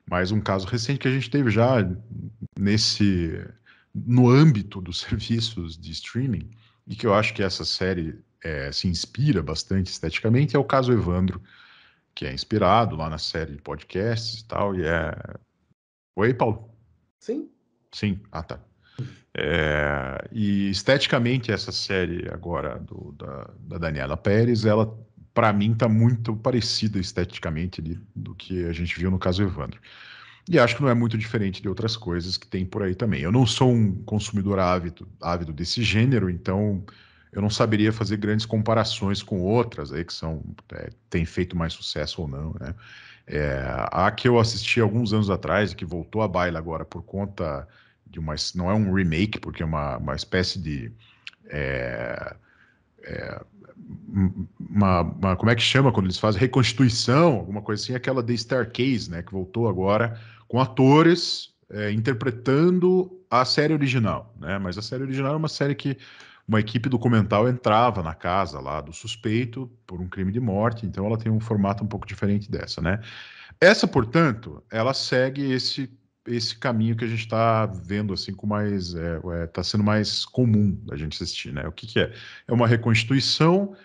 Mas um caso recente que a gente teve já nesse no âmbito dos serviços de streaming, e que eu acho que essa série é, se inspira bastante esteticamente, é o caso Evandro, que é inspirado lá na série de podcasts e tal, e é... Oi, Paulo? Sim. Sim, ah tá. É, e esteticamente essa série agora do, da, da Daniela Pérez, ela para mim tá muito parecida esteticamente ali do que a gente viu no caso Evandro. E acho que não é muito diferente de outras coisas que tem por aí também. Eu não sou um consumidor ávido, ávido desse gênero, então eu não saberia fazer grandes comparações com outras aí que são é, têm feito mais sucesso ou não, né? É, a que eu assisti alguns anos atrás e que voltou à baila agora por conta de uma não é um remake porque é uma, uma espécie de é, é, uma, uma, como é que chama quando eles fazem reconstituição, alguma coisa assim, aquela The Staircase, né, que voltou agora com atores é, interpretando a série original, né? Mas a série original era é uma série que uma equipe documental entrava na casa lá do suspeito por um crime de morte, então ela tem um formato um pouco diferente dessa, né? Essa, portanto, ela segue esse esse caminho que a gente está vendo assim com mais está é, é, tá sendo mais comum a gente assistir, né? O que, que é? É uma reconstituição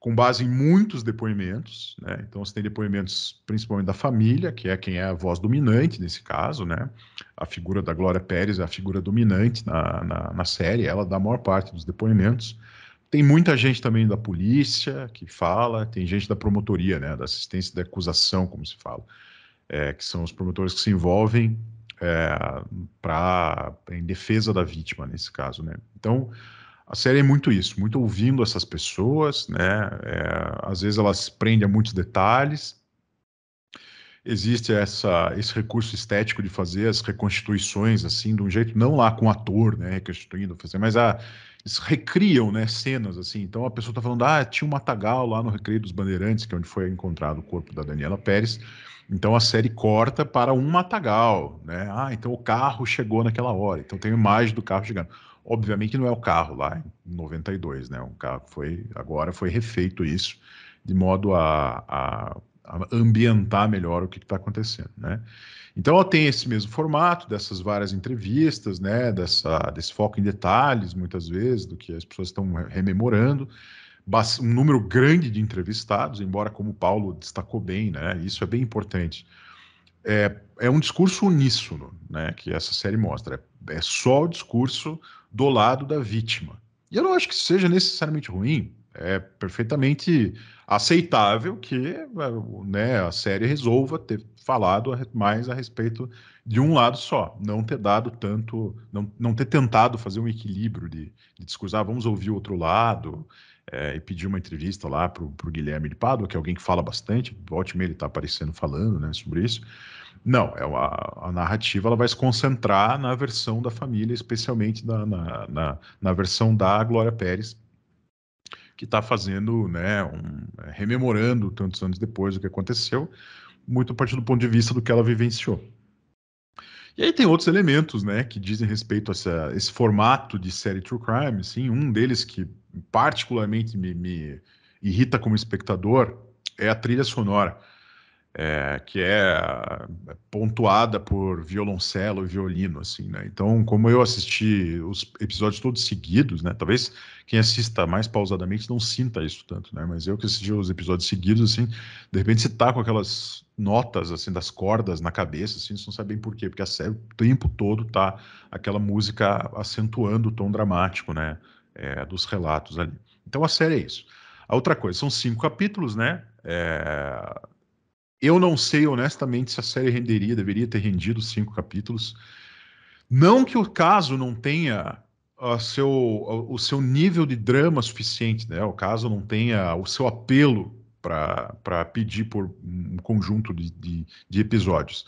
com base em muitos depoimentos, né? Então você tem depoimentos principalmente da família, que é quem é a voz dominante nesse caso, né? A figura da Glória Pérez é a figura dominante na, na, na, série, ela dá a maior parte dos depoimentos. Tem muita gente também da polícia que fala, tem gente da promotoria, né? Da assistência da acusação, como se fala, é, que são os promotores que se envolvem é, para em defesa da vítima nesse caso, né? Então a série é muito isso, muito ouvindo essas pessoas, né? É, às vezes elas prendem a muitos detalhes. Existe essa, esse recurso estético de fazer as reconstituições assim, de um jeito não lá com o ator, né, reconstituindo, mas a, ah, eles recriam, né, cenas assim. Então a pessoa está falando, ah, tinha um matagal lá no recreio dos Bandeirantes, que é onde foi encontrado o corpo da Daniela Pérez. Então a série corta para um matagal, né? Ah, então o carro chegou naquela hora. Então tem imagem do carro chegando Obviamente não é o carro lá em 92, né? O carro foi agora foi refeito isso de modo a, a, a ambientar melhor o que está acontecendo, né? Então ela tem esse mesmo formato dessas várias entrevistas, né? Dessa desse foco em detalhes muitas vezes do que as pessoas estão rememorando, um número grande de entrevistados, embora como o Paulo destacou bem, né? Isso é bem importante. É, é, um discurso uníssono, né, que essa série mostra. É é só o discurso do lado da vítima. E eu não acho que seja necessariamente ruim, é perfeitamente aceitável que é, né, a série resolva ter falado mais a respeito de um lado só, não ter dado tanto, não, não ter tentado fazer um equilíbrio de, de discurso, ah, vamos ouvir o outro lado, é, e pedir uma entrevista lá para o Guilherme de Pádua, que é alguém que fala bastante, volte ele está aparecendo falando né, sobre isso, não, é uma, a narrativa ela vai se concentrar na versão da família, especialmente na, na, na, na versão da Glória Pérez, que está fazendo, né, um, é, rememorando tantos anos depois o que aconteceu, muito a partir do ponto de vista do que ela vivenciou. E aí tem outros elementos, né, que dizem respeito a essa, esse formato de série True Crime, assim, um deles que particularmente me, me irrita como espectador é a trilha sonora é, que é, é pontuada por violoncelo e violino, assim, né? Então, como eu assisti os episódios todos seguidos, né? Talvez quem assista mais pausadamente não sinta isso tanto, né? Mas eu que assisti os episódios seguidos, assim, de repente você tá com aquelas notas, assim, das cordas na cabeça, assim, você não sabe bem por quê, porque a série o tempo todo tá aquela música acentuando o tom dramático, né? É, dos relatos ali. Então, a série é isso. A outra coisa, são cinco capítulos, né? É, eu não sei, honestamente, se a série renderia, deveria ter rendido cinco capítulos. Não que o caso não tenha a ah, seu, a, ah, o seu nível de drama suficiente, né? O caso não tenha o seu apelo para pedir por um conjunto de, de, de episódios.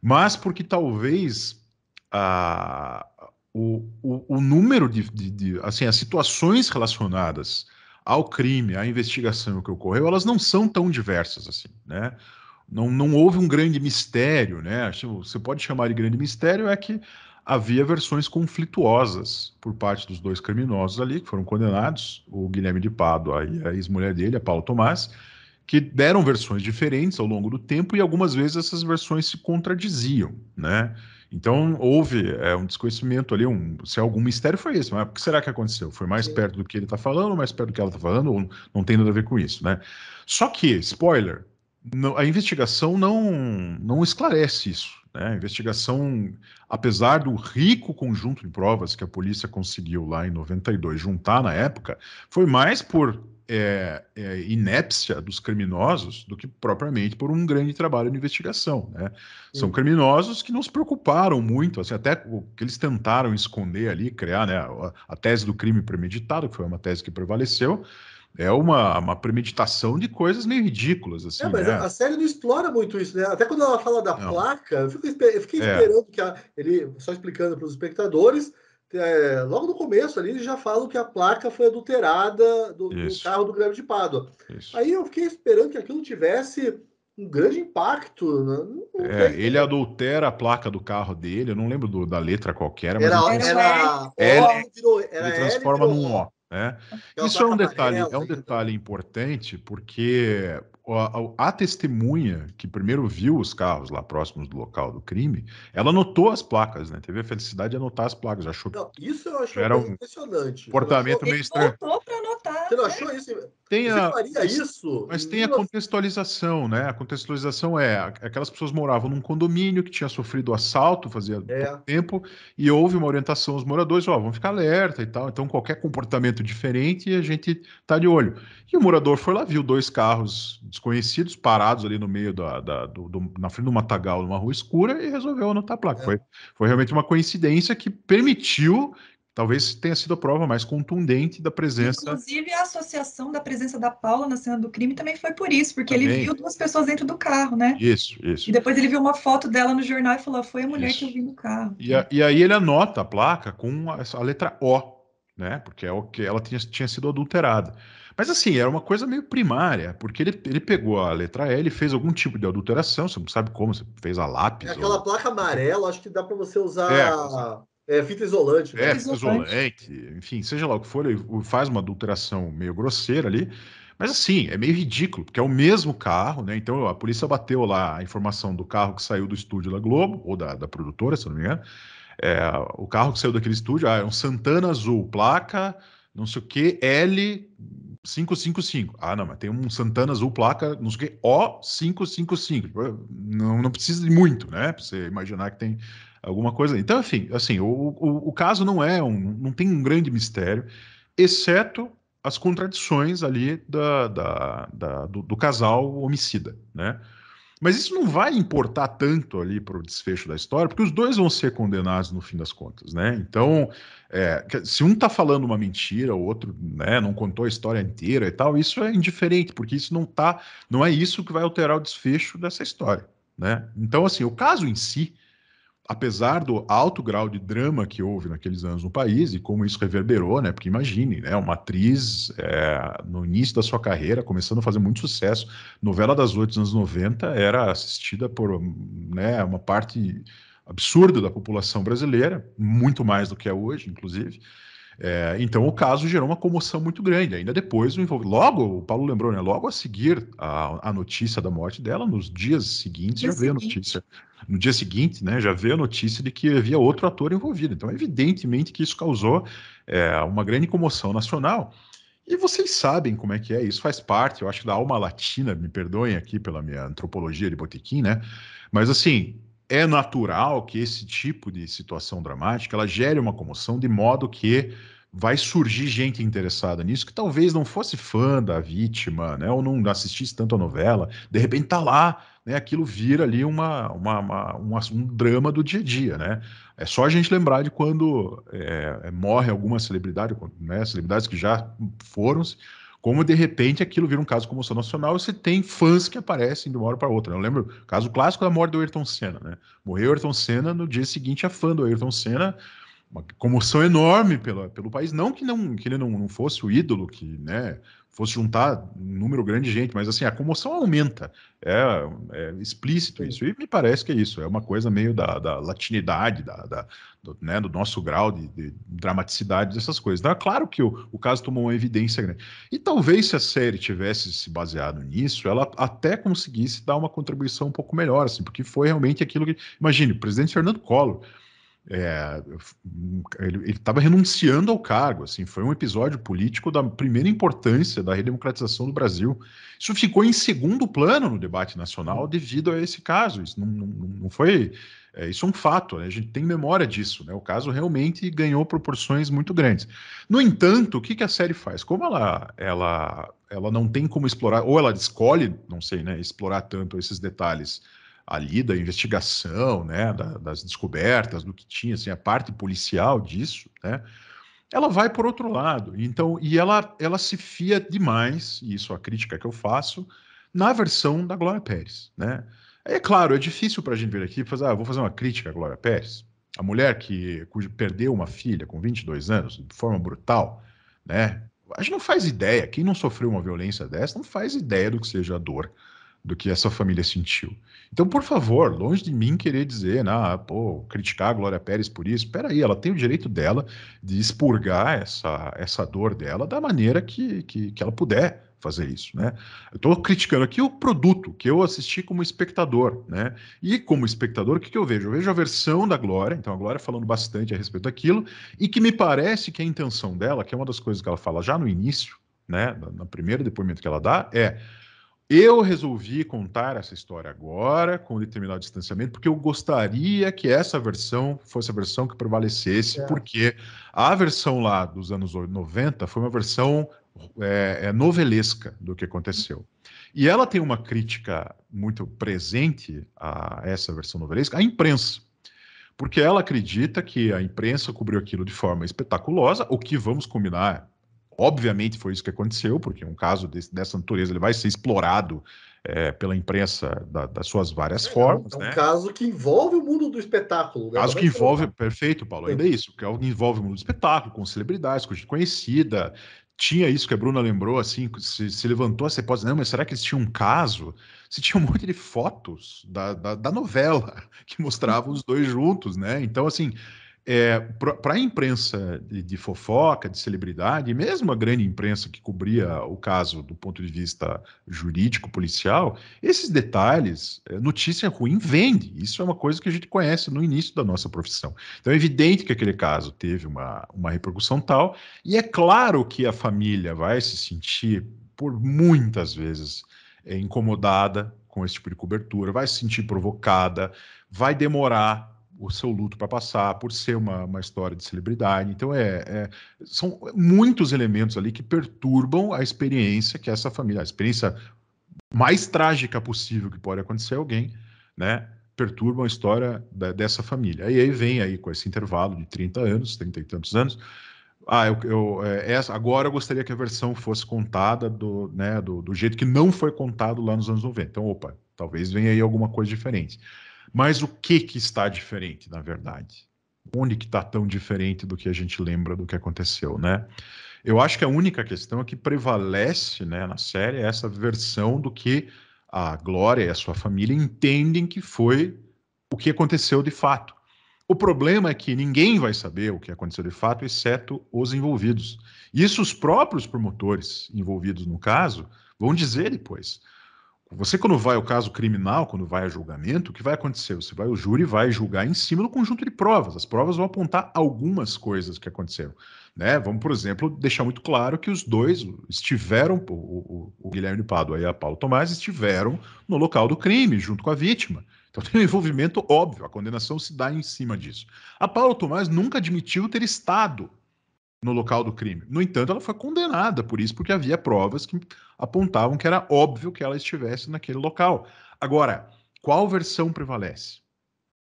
Mas porque talvez a, ah, o, o, o, número de, de, de, assim as situações relacionadas ao crime, à investigação que ocorreu, elas não são tão diversas assim, né? Não, não houve um grande mistério, né? Você pode chamar de grande mistério é que havia versões conflituosas por parte dos dois criminosos ali que foram condenados, o Guilherme de Pádua e a ex-mulher dele, a Paula Tomás, que deram versões diferentes ao longo do tempo e algumas vezes essas versões se contradiziam, né? Então houve é, um desconhecimento ali, um, se algum mistério foi esse, mas o que será que aconteceu? Foi mais Sim. perto do que ele está falando, mais perto do que ela está falando, ou não tem nada a ver com isso, né? Só que, spoiler, não, a investigação não, não esclarece isso. Né? A investigação, apesar do rico conjunto de provas que a polícia conseguiu lá em 92 juntar na época, foi mais por é, é, inépcia dos criminosos do que propriamente por um grande trabalho de investigação. Né? São criminosos que não se preocuparam muito, assim, até o que eles tentaram esconder ali, criar né, a, a tese do crime premeditado, que foi uma tese que prevaleceu, é uma, uma premeditação de coisas meio ridículas. Assim, é, mas né? a série não explora muito isso, né? Até quando ela fala da não. placa, eu, fico, eu fiquei é. esperando que a, ele, só explicando para os espectadores, é, logo no começo ali eles já falam que a placa foi adulterada do, do carro do Grêmio de Pádua. Isso. Aí eu fiquei esperando que aquilo tivesse um grande impacto. Né? É, tem... ele adultera a placa do carro dele, eu não lembro do, da letra qualquer, mas era, ele, era, era, ele, ele transforma num O. Né? Isso é um detalhe, é um tá? detalhe importante, porque a, a, testemunha que primeiro viu os carros lá próximos do local do crime, ela anotou as placas, né? Teve a felicidade de anotar as placas, achou Não, isso eu achei era um impressionante. Comportamento meio estranho você não achou isso? Tem faria isso? Mas tem a contextualização, né? A contextualização é aquelas pessoas moravam num condomínio que tinha sofrido assalto fazia é. tempo e houve uma orientação aos moradores, ó, oh, vão ficar alerta e tal. Então qualquer comportamento diferente a gente tá de olho. E o morador foi lá, viu dois carros desconhecidos parados ali no meio da, da do, do, na frente do matagal, numa rua escura e resolveu anotar a placa. É. Foi, foi realmente uma coincidência que permitiu talvez tenha sido a prova mais contundente da presença. Inclusive, a associação da presença da Paula na cena do crime também foi por isso, porque também. ele viu duas pessoas dentro do carro, né? Isso, isso. E depois ele viu uma foto dela no jornal e falou: foi a mulher isso. que eu vi no carro. E, a, e, aí ele anota a placa com a, a letra O, né? Porque é o que ela tinha, tinha sido adulterada. Mas assim, era uma coisa meio primária, porque ele, ele pegou a letra L, fez algum tipo de adulteração, você não sabe como, você fez a lápis. É aquela ou... placa amarela, acho que dá para você usar. É, é, fita isolante. Né? É, fita isolante. Enfim, seja lá o que for, ele faz uma adulteração meio grosseira ali. Mas assim, é meio ridículo, porque é o mesmo carro, né? Então a polícia bateu lá a informação do carro que saiu do estúdio da Globo, ou da, da produtora, se não me engano. É, o carro que saiu daquele estúdio, ah, é um Santana Azul, placa, não sei o que, L555. Ah, não, mas tem um Santana Azul, placa, não sei o que, O555. Não, não precisa de muito, né? Pra você imaginar que tem alguma coisa. Então, enfim, assim, assim, o, o, o caso não é um, não tem um grande mistério, exceto as contradições ali da, da, da do, do, casal homicida, né? Mas isso não vai importar tanto ali para o desfecho da história, porque os dois vão ser condenados no fim das contas, né? Então, é, se um está falando uma mentira, o outro né, não contou a história inteira e tal, isso é indiferente, porque isso não tá, não é isso que vai alterar o desfecho dessa história, né? Então, assim, o caso em si, apesar do alto grau de drama que houve naqueles anos no país e como isso reverberou, né? Porque imagine, né? Uma atriz é, no início da sua carreira, começando a fazer muito sucesso, novela das oito anos 90 era assistida por né, uma parte absurda da população brasileira, muito mais do que é hoje, inclusive. É, então o caso gerou uma comoção muito grande. Ainda depois, logo, o Paulo lembrou, né? Logo a seguir a, a notícia da morte dela, nos dias seguintes, já veio seguinte. a notícia no dia seguinte, né, já veio a notícia de que havia outro ator envolvido. Então, evidentemente que isso causou é, uma grande comoção nacional. E vocês sabem como é que é, isso faz parte, eu acho, da alma latina, me perdoem aqui pela minha antropologia de botequim, né? Mas assim, é natural que esse tipo de situação dramática ela gere uma comoção de modo que vai surgir gente interessada nisso que talvez não fosse fã da vítima, né? Ou não assistisse tanto a novela, de repente tá lá né, aquilo vira ali uma, uma, uma, um drama do dia a dia, né? É só a gente lembrar de quando é, é morre alguma celebridade, né, celebridades que já foram, como de repente aquilo vira um caso de comoção nacional e você tem fãs que aparecem de uma hora para outra. Né? Eu lembro o caso clássico da é morte do Ayrton Senna, né? Morreu Ayrton Senna, no dia seguinte a fã do Ayrton Senna, uma comoção enorme pela, pelo país, não que, não, que ele não, não fosse o ídolo que, né, fosse juntar um número grande de gente, mas assim, a comoção aumenta. É, é explícito isso. E me parece que é isso. É uma coisa meio da, da latinidade, da, da do, né, do, nosso grau de, de, dramaticidade dessas coisas. Então, é claro que o, o caso tomou uma evidência grande. E talvez se a série tivesse se baseado nisso, ela até conseguisse dar uma contribuição um pouco melhor, assim, porque foi realmente aquilo que. Imagine, o presidente Fernando Collor é, hum, ele estava renunciando ao cargo, assim, foi um episódio político da primeira importância da redemocratização do Brasil. Isso ficou em segundo plano no debate nacional uhum. devido a esse caso. Isso não, não, não foi, é, isso é um fato. Né? A gente tem memória disso. Né? O caso realmente ganhou proporções muito grandes. No entanto, o que, que a série faz? Como ela, ela, ela não tem como explorar, ou ela escolhe, não sei, né, explorar tanto esses detalhes ali da investigação, né, da, das descobertas, do que tinha, assim, a parte policial disso, né, ela vai por outro lado. Então, e ela, ela se fia demais, e isso é a crítica que eu faço, na versão da Glória Pérez, né? É claro, é difícil para a gente vir aqui e fazer, ah, vou fazer uma crítica à Glória Pérez, a mulher que cujo, perdeu uma filha com 22 anos de forma brutal, né? A gente não faz ideia, quem não sofreu uma violência dessa não faz ideia do que seja a dor do que essa família sentiu. Então, por favor, longe de mim querer dizer, ah, pô, criticar a Glória Pérez por isso. Peraí, ela tem o direito dela de expurgar essa, essa dor dela da maneira que, que, que ela puder fazer isso, né? Eu estou criticando aqui o produto que eu assisti como espectador, né? E como espectador, o que, que, eu vejo? Eu vejo a versão da Glória, então a Glória falando bastante a respeito daquilo, e que me parece que a intenção dela, que é uma das coisas que ela fala já no início, né, no primeiro depoimento que ela dá, é eu resolvi contar essa história agora, com determinado distanciamento, porque eu gostaria que essa versão fosse a versão que prevalecesse, é. porque a versão lá dos anos 90 foi uma versão é, é, novelesca do que aconteceu. E ela tem uma crítica muito presente a essa versão novelesca, a imprensa. Porque ela acredita que a imprensa cobriu aquilo de forma espetaculosa, o que vamos combinar Obviamente foi isso que aconteceu, porque um caso desse, dessa natureza ele vai ser explorado é, pela imprensa da, das suas várias é, formas. É um é né? caso que envolve o mundo do espetáculo. Né? Caso é que envolve, perfeito, Paulo, ainda é isso, que é envolve o mundo do espetáculo, com celebridades, com gente conhecida. Tinha isso que a Bruna lembrou, assim, se, se levantou essa hipótese, não, mas será que eles tinham um caso? Se tinha um monte de fotos da, da, da novela que mostravam os dois juntos, né? Então, assim, é, para a imprensa de, de, fofoca, de celebridade, mesmo a grande imprensa que cobria o caso do ponto de vista jurídico, policial, esses detalhes, é, notícia ruim vende. Isso é uma coisa que a gente conhece no início da nossa profissão. Então é evidente que aquele caso teve uma, uma repercussão tal, e é claro que a família vai se sentir, por muitas vezes, é, incomodada com esse tipo de cobertura, vai se sentir provocada, vai demorar o seu luto para passar, por ser uma, uma história de celebridade. Então, é, é, são muitos elementos ali que perturbam a experiência que essa família, a experiência mais trágica possível que pode acontecer a alguém, né? perturba a história da, dessa família. E aí vem aí com esse intervalo de 30 anos, 30 e tantos anos. Ah, eu, eu é, essa, agora eu gostaria que a versão fosse contada do, né, do, do jeito que não foi contado lá nos anos 90. Então, opa, talvez venha aí alguma coisa diferente. Mas o que, que está diferente, na verdade? Onde que está tão diferente do que a gente lembra do que aconteceu, né? Eu acho que a única questão é que prevalece né, na série é essa versão do que a Glória e a sua família entendem que foi o que aconteceu de fato. O problema é que ninguém vai saber o que aconteceu de fato, exceto os envolvidos. Isso os próprios promotores envolvidos no caso vão dizer depois. Você, quando vai ao caso criminal, quando vai a julgamento, o que vai acontecer? Você vai, o júri vai julgar em cima do conjunto de provas. As provas vão apontar algumas coisas que aconteceram. Né? Vamos, por exemplo, deixar muito claro que os dois estiveram, o, o, o Guilherme Padua e a Paulo Tomás estiveram no local do crime, junto com a vítima. Então tem um envolvimento óbvio, a condenação se dá em cima disso. A Paulo Tomás nunca admitiu ter estado no local do crime. No entanto, ela foi condenada por isso, porque havia provas que apontavam que era óbvio que ela estivesse naquele local. Agora, qual versão prevalece?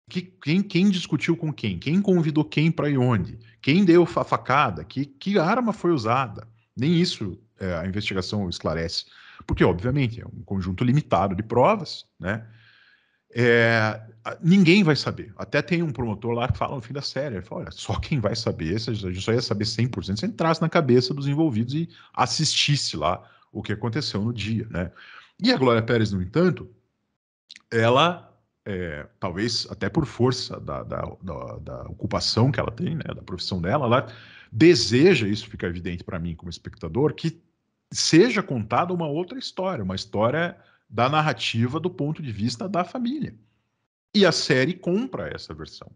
Que, quem, quem, discutiu com quem? Quem convidou quem para ir onde? Quem deu a facada? Que, que arma foi usada? Nem isso é, a investigação esclarece. Porque, obviamente, é um conjunto limitado de provas, né? É, ninguém vai saber. Até tem um promotor lá que fala no fim da série: ele fala, olha, só quem vai saber, a gente só ia saber 100% se entrasse na cabeça dos envolvidos e assistisse lá o que aconteceu no dia, né? E a Glória Pérez, no entanto, ela, é, talvez até por força da, da, da, da, ocupação que ela tem, né, da profissão dela, ela deseja, isso fica evidente para mim como espectador, que seja contada uma outra história, uma história da narrativa do ponto de vista da família. E a série compra essa versão.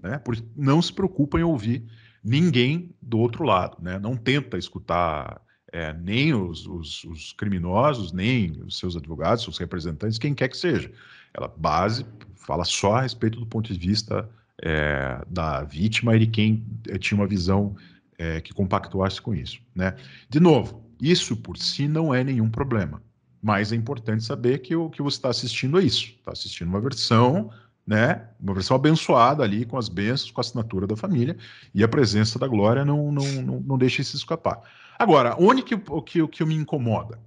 Né? Por, não se preocupa em ouvir ninguém do outro lado. Né? Não tenta escutar é, nem os, os, os, criminosos, nem os seus advogados, seus representantes, quem quer que seja. Ela base fala só a respeito do ponto de vista é, da vítima e de quem é, tinha uma visão é, que compactuasse com isso. Né? De novo, isso por si não é nenhum problema mas é importante saber que o que você está assistindo é isso. Está assistindo uma versão, né? Uma versão abençoada ali, com as bênçãos, com a assinatura da família, e a presença da glória não, não, não, não deixa isso escapar. Agora, onde que, que, que me incomoda?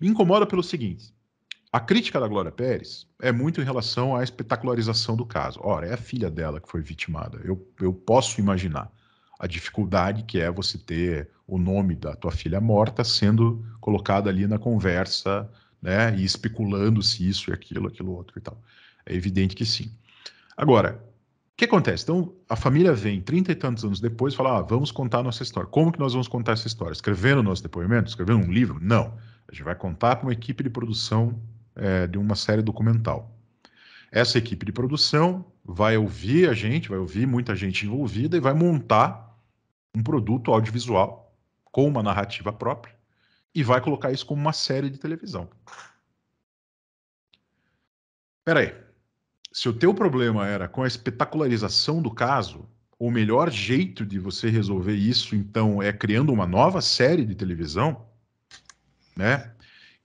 Me incomoda pelo seguinte: a crítica da Glória Pérez é muito em relação à espetacularização do caso. Ora, é a filha dela que foi vitimada. Eu, eu posso imaginar a dificuldade que é você ter o nome da tua filha morta sendo colocado ali na conversa, né, e especulando se isso e aquilo, aquilo outro e tal. É evidente que sim. Agora, o que acontece? Então, a família vem trinta e tantos anos depois e fala: ah, vamos contar a nossa história. Como que nós vamos contar essa história? Escrevendo nosso depoimento? Escrevendo um livro? Não. A gente vai contar para uma equipe de produção é, de uma série documental. Essa equipe de produção vai ouvir a gente, vai ouvir muita gente envolvida e vai montar um produto audiovisual com uma narrativa própria e vai colocar isso como uma série de televisão. Peraí, se o teu problema era com a espetacularização do caso, o melhor jeito de você resolver isso, então, é criando uma nova série de televisão, né?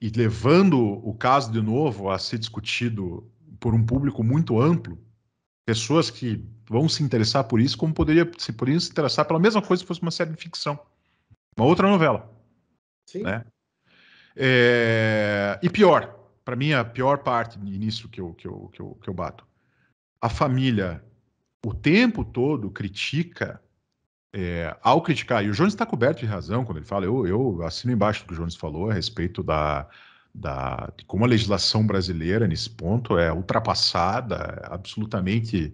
E levando o caso de novo a ser discutido por um público muito amplo, pessoas que vão se interessar por isso, como poderia se poderiam se interessar pela mesma coisa se fosse uma série de ficção, uma outra novela, Sim. né? É, e pior, para mim a pior parte nisso que eu, que eu, que eu, que eu bato, a família o tempo todo critica é, ao criticar, e o Jones está coberto de razão quando ele fala, eu, eu assino embaixo do que o Jones falou a respeito da, da, de como a legislação brasileira nesse ponto é ultrapassada, absolutamente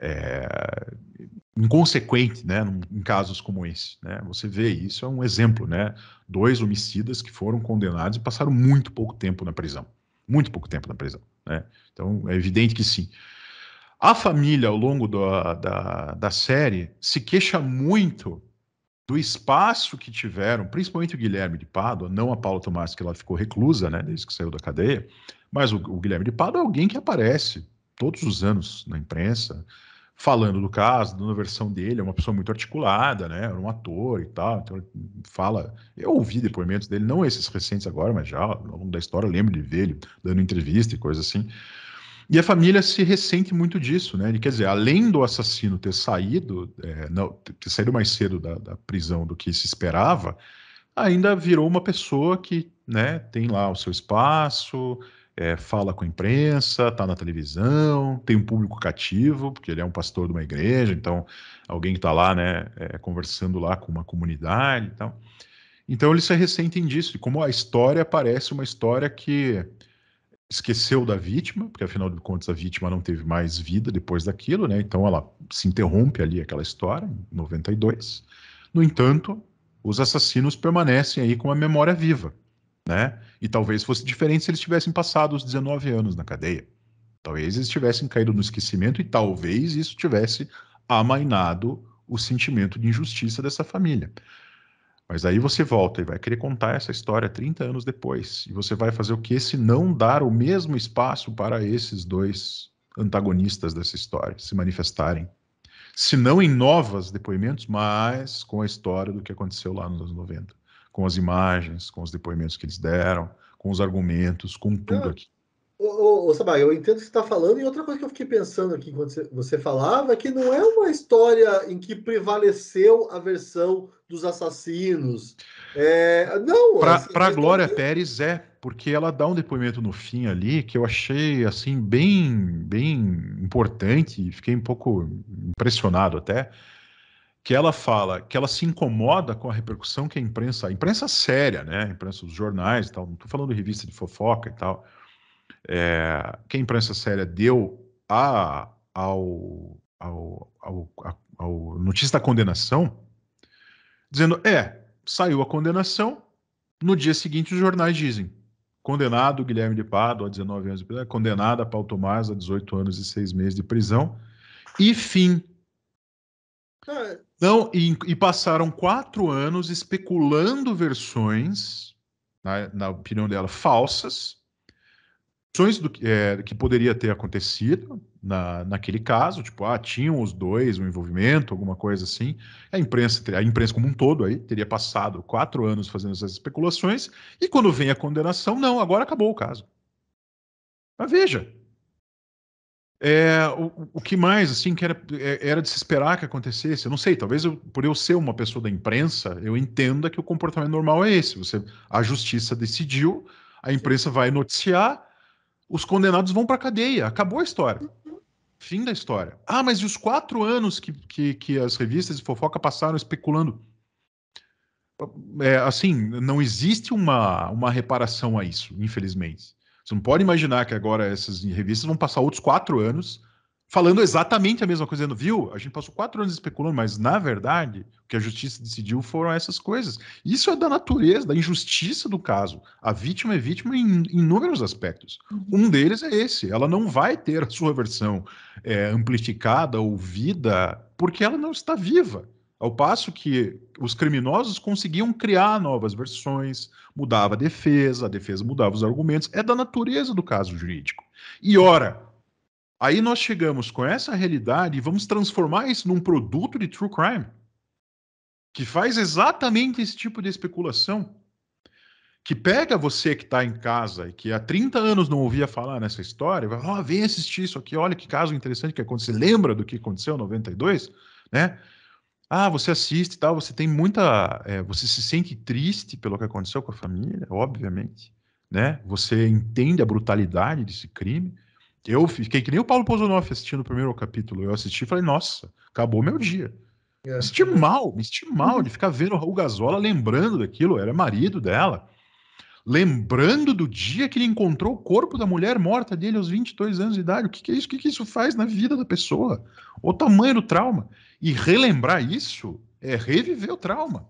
é, inconsequente, né, em casos como esse. Né? Você vê isso é um exemplo, né? Dois homicidas que foram condenados e passaram muito pouco tempo na prisão, muito pouco tempo na prisão. Né? Então é evidente que sim. A família, ao longo do, da, da série, se queixa muito do espaço que tiveram, principalmente o Guilherme de Pádua, não a Paula Tomás, que ela ficou reclusa, né, desde que saiu da cadeia, mas o, o Guilherme de Pádua é alguém que aparece todos os anos na imprensa, falando do caso, dando a versão dele, é uma pessoa muito articulada, né, era um ator e tal, então fala, eu ouvi depoimentos dele, não esses recentes agora, mas já ao longo da história, lembro de ver ele dando entrevista e coisa assim, e a família se ressente muito disso, né? Quer dizer, além do assassino ter saído, é, não, ter saído mais cedo da, da, prisão do que se esperava, ainda virou uma pessoa que né, tem lá o seu espaço, é, fala com a imprensa, está na televisão, tem um público cativo, porque ele é um pastor de uma igreja, então alguém que está lá, né, é, conversando lá com uma comunidade e então. tal. Então eles se ressentem disso, como a história parece uma história que esqueceu da vítima, porque afinal de contas a vítima não teve mais vida depois daquilo, né? Então ela se interrompe ali aquela história, em 92. No entanto, os assassinos permanecem aí com a memória viva, né? E talvez fosse diferente se eles tivessem passado os 19 anos na cadeia. Talvez eles tivessem caído no esquecimento e talvez isso tivesse amainado o sentimento de injustiça dessa família. Mas aí você volta e vai querer contar essa história 30 anos depois. E você vai fazer o que se não dar o mesmo espaço para esses dois antagonistas dessa história se manifestarem? Se não em novos depoimentos, mas com a história do que aconteceu lá nos anos 90. Com as imagens, com os depoimentos que eles deram, com os argumentos, com tudo aqui. Ô, ô, ô eu entendo o que você está falando, e outra coisa que eu fiquei pensando aqui enquanto você falava é que não é uma história em que prevaleceu a versão dos assassinos. É, não. Para a assim, é Glória Pérez é, porque ela dá um depoimento no fim ali que eu achei assim bem, bem importante e fiquei um pouco impressionado até que ela fala que ela se incomoda com a repercussão que a imprensa, a imprensa séria, né, a imprensa dos jornais e tal, não estou falando de revista de fofoca e tal, é, eh, que a imprensa séria deu a, ao, ao, ao, ao notícia da condenação, dizendo: é, saiu a condenação, no dia seguinte os jornais dizem. Condenado Guilherme de Pado a 19 anos de prisão, condenada Paulo Tomás a 18 anos e 6 meses de prisão, e fim. Não, e, e passaram quatro anos especulando versões, na, na opinião dela, falsas, opções do é, que poderia ter acontecido na, naquele caso, tipo, ah, tinham os dois um envolvimento, alguma coisa assim. A imprensa, a imprensa como um todo aí teria passado quatro anos fazendo essas especulações e quando vem a condenação, não, agora acabou o caso. Mas veja, é, o, o que mais, assim, que era, é, era de se esperar que acontecesse? Eu não sei, talvez eu, por eu ser uma pessoa da imprensa, eu entenda que o comportamento normal é esse. Você, a justiça decidiu, a imprensa vai noticiar, os condenados vão para cadeia. Acabou a história. Fim da história. Ah, mas e os quatro anos que, que, que as revistas de fofoca passaram especulando? É, assim, não existe uma, uma reparação a isso, infelizmente. Você não pode imaginar que agora essas revistas vão passar outros quatro anos falando exatamente a mesma coisa, não viu? A gente passou quatro anos especulando, mas na verdade, o que a justiça decidiu foram essas coisas. Isso é da natureza, da injustiça do caso. A vítima é vítima em inúmeros aspectos. Uhum. Um deles é esse: ela não vai ter a sua versão é, amplificada, ouvida, porque ela não está viva. Ao passo que os criminosos conseguiam criar novas versões, mudava a defesa, a defesa mudava os argumentos, é da natureza do caso jurídico. E ora, Aí nós chegamos com essa realidade e vamos transformar isso num produto de true crime que faz exatamente esse tipo de especulação. Que pega você que está em casa e que há 30 anos não ouvia falar nessa história, vai, ó, oh, vem assistir isso aqui, olha que caso interessante que aconteceu. Lembra do que aconteceu em 92, né? Ah, você assiste e tal, você tem muita. É, você se sente triste pelo que aconteceu com a família, obviamente, né? Você entende a brutalidade desse crime eu fiquei que nem o Paulo Pozonoff assistindo o primeiro capítulo. Eu assisti e falei, nossa, acabou meu dia. É. Me senti mal, me senti mal de ficar vendo o Gasola Gazola lembrando daquilo, era marido dela. Lembrando do dia que ele encontrou o corpo da mulher morta dele aos 22 anos de idade. O que, que é isso? O que, que isso faz na vida da pessoa? O tamanho do trauma. E relembrar isso é reviver o trauma.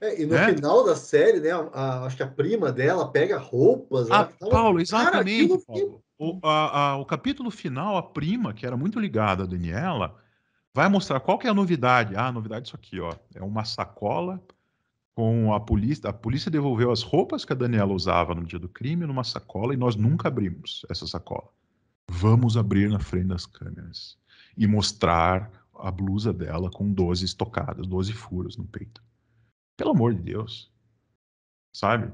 É, e no é? final da série, né? A, a, acho que a prima dela pega roupas. Ah, Paulo, exatamente. Cara, Paulo. O, a, a, o capítulo final, a prima, que era muito ligada a Daniela, vai mostrar qual que é a novidade. Ah, a novidade é isso aqui, ó. É uma sacola com a polícia. A polícia devolveu as roupas que a Daniela usava no dia do crime numa sacola e nós nunca abrimos essa sacola. Vamos abrir na frente das câmeras e mostrar a blusa dela com 12 estocadas, 12 furos no peito. Pelo amor de Deus. Sabe?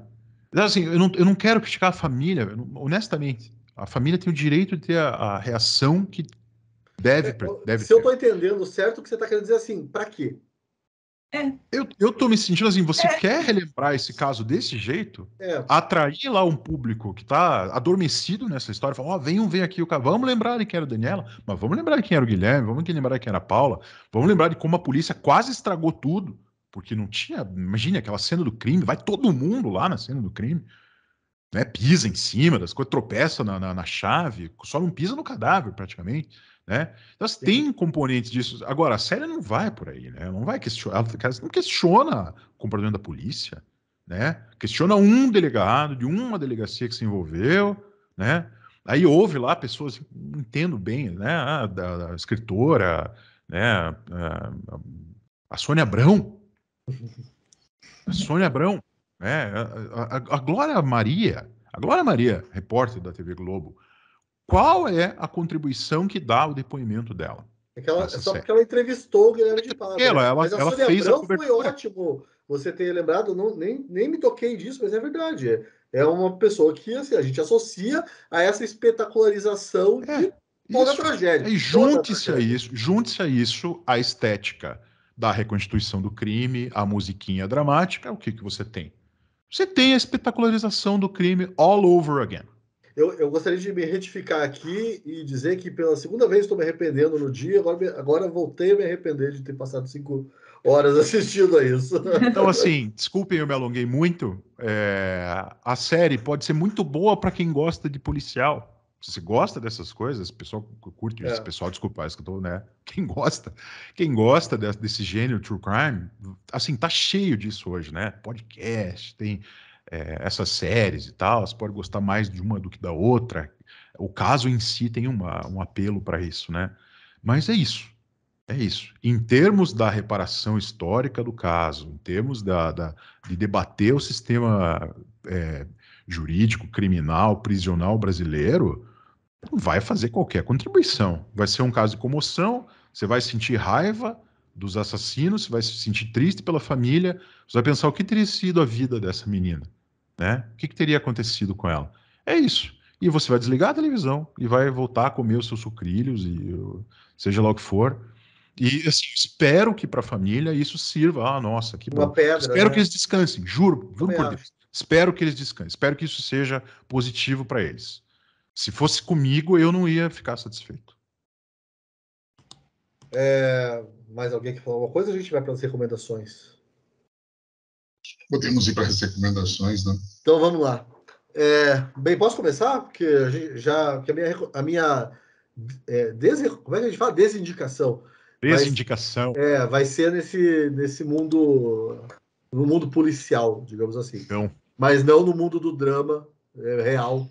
Assim, eu não, eu não quero criticar a família, honestamente. A família tem o direito de ter a, a reação que deve, é, deve Se ter. eu estou entendendo certo, o que você está querendo dizer é assim, para quê? É. Eu, eu tô me sentindo assim, você é. quer relembrar esse caso desse jeito? É. Atrair lá um público que tá adormecido nessa história, falar, ó, oh, venham ver aqui o cara, vamos lembrar de quem era o Daniela, mas vamos lembrar de quem era o Guilherme, vamos lembrar de quem era a Paula, vamos lembrar de como a polícia quase estragou tudo, porque não tinha, imagine aquela cena do crime, vai todo mundo lá na cena do crime né, pisa em cima das coisas, tropeça na, na, na, chave, só não pisa no cadáver praticamente. Né? Então, assim, tem componentes disso. Agora, a série não vai por aí, né? Ela não vai questionar, ela não questiona o comportamento da polícia, né? Questiona um delegado de uma delegacia que se envolveu, né? Aí houve lá pessoas, não entendo bem, né? A, ah, da, a escritora, né? A, ah, a, a Sônia Abrão. A Sônia Abrão né, a, a, a Glória Maria, a Glória Maria, repórter da TV Globo, qual é a contribuição que dá o depoimento dela? É ela, é só série. porque ela entrevistou o Guilherme de Pádua. Ela, né? ela, mas a ela Sônia fez Abrão a cobertura. foi ótimo você ter lembrado, não, nem, nem me toquei disso, mas é verdade. É, é uma pessoa que assim, a gente associa a essa espetacularização é, de isso, tragédia. E junte-se a isso, junte-se a isso a estética da reconstituição do crime, a musiquinha dramática, é o que, que você tem? você tem a espetacularização do crime all over again. Eu, eu, gostaria de me retificar aqui e dizer que pela segunda vez estou me arrependendo no dia, agora, agora voltei a me arrepender de ter passado cinco horas assistindo a isso. Então, assim, desculpem, eu me alonguei muito. É, a série pode ser muito boa para quem gosta de policial, se gosta dessas coisas, pessoal curte, é. pessoal, desculpa, é que eu tô, né? Quem gosta, quem gosta desse, desse gênero true crime, assim, tá cheio disso hoje, né? Podcast, tem é, essas séries e tal, você pode gostar mais de uma do que da outra. O caso em si tem uma, um apelo para isso, né? Mas é isso. É isso. Em termos da reparação histórica do caso, em termos da, da de debater o sistema é, jurídico, criminal, prisional brasileiro, vai fazer qualquer contribuição. Vai ser um caso de comoção, você vai sentir raiva dos assassinos, você vai se sentir triste pela família, você vai pensar o que teria sido a vida dessa menina, né? O que, que teria acontecido com ela? É isso. E você vai desligar a televisão e vai voltar a comer os seus sucrilhos e seja lá o que for. E assim, espero que para a família isso sirva. Ah, nossa, que bom. Pedra, espero né? que eles descansem, juro, juro por Deus. Espero que eles descansem, espero que isso seja positivo para eles se fosse comigo, eu não ia ficar satisfeito. É, mais alguém que falou alguma coisa? A gente vai para as recomendações. Podemos ir para as recomendações, né? Então vamos lá. É, bem, posso começar? Porque a, gente, já, a minha, a minha é, des, como é que a gente fala? Desindicação. Desindicação. Vai, é, vai ser nesse, nesse mundo, no mundo policial, digamos assim. Então. Mas não no mundo do drama é, real,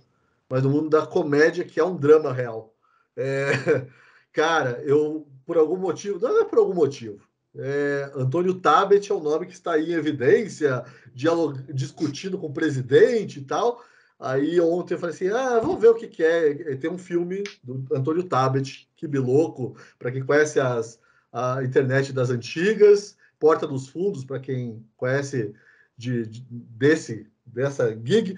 mas no mundo da comédia, que é um drama real. É, cara, eu, por algum motivo, não é por algum motivo, é, Antônio Tabet é o nome que está aí em evidência, dialog... discutindo com o presidente e tal. Aí ontem eu falei assim: ah, vamos ver o que, que é. Tem um filme do Antônio Tabet, que biloco, para quem conhece as, a internet das antigas, Porta dos Fundos, para quem conhece de, de, desse dessa gig.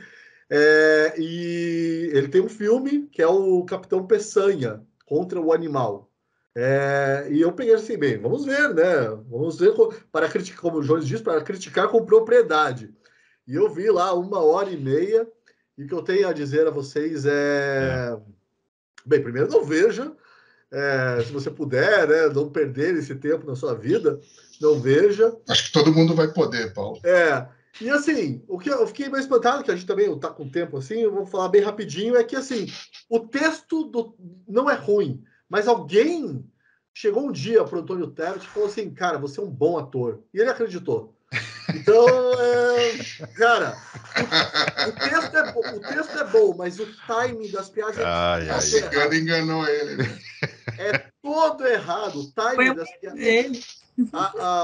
É, e ele tem um filme que é o Capitão Peçanha contra o Animal. É, e eu peguei assim, bem, vamos ver, né? Vamos ver, para criticar, como o Jones diz, para criticar com propriedade. E eu vi lá uma hora e meia, e o que eu tenho a dizer a vocês é. é. Bem, primeiro, não veja, é, se você puder, né, não perder esse tempo na sua vida, não veja. Acho que todo mundo vai poder, Paulo. É, e assim, o que eu fiquei mais espantado, que a gente também está com tempo assim, eu vou falar bem rapidinho, é que assim, o texto do, não é ruim, mas alguém chegou um dia para o Antônio Tebet e falou assim, cara, você é um bom ator. E ele acreditou. Então, é, cara, o, o, texto é bo, o, texto é bom, mas o timing das piadas ai, é. Ai, enganou ele. Né? É todo errado. O timing Foi das piadas. Ele. A, ah, a,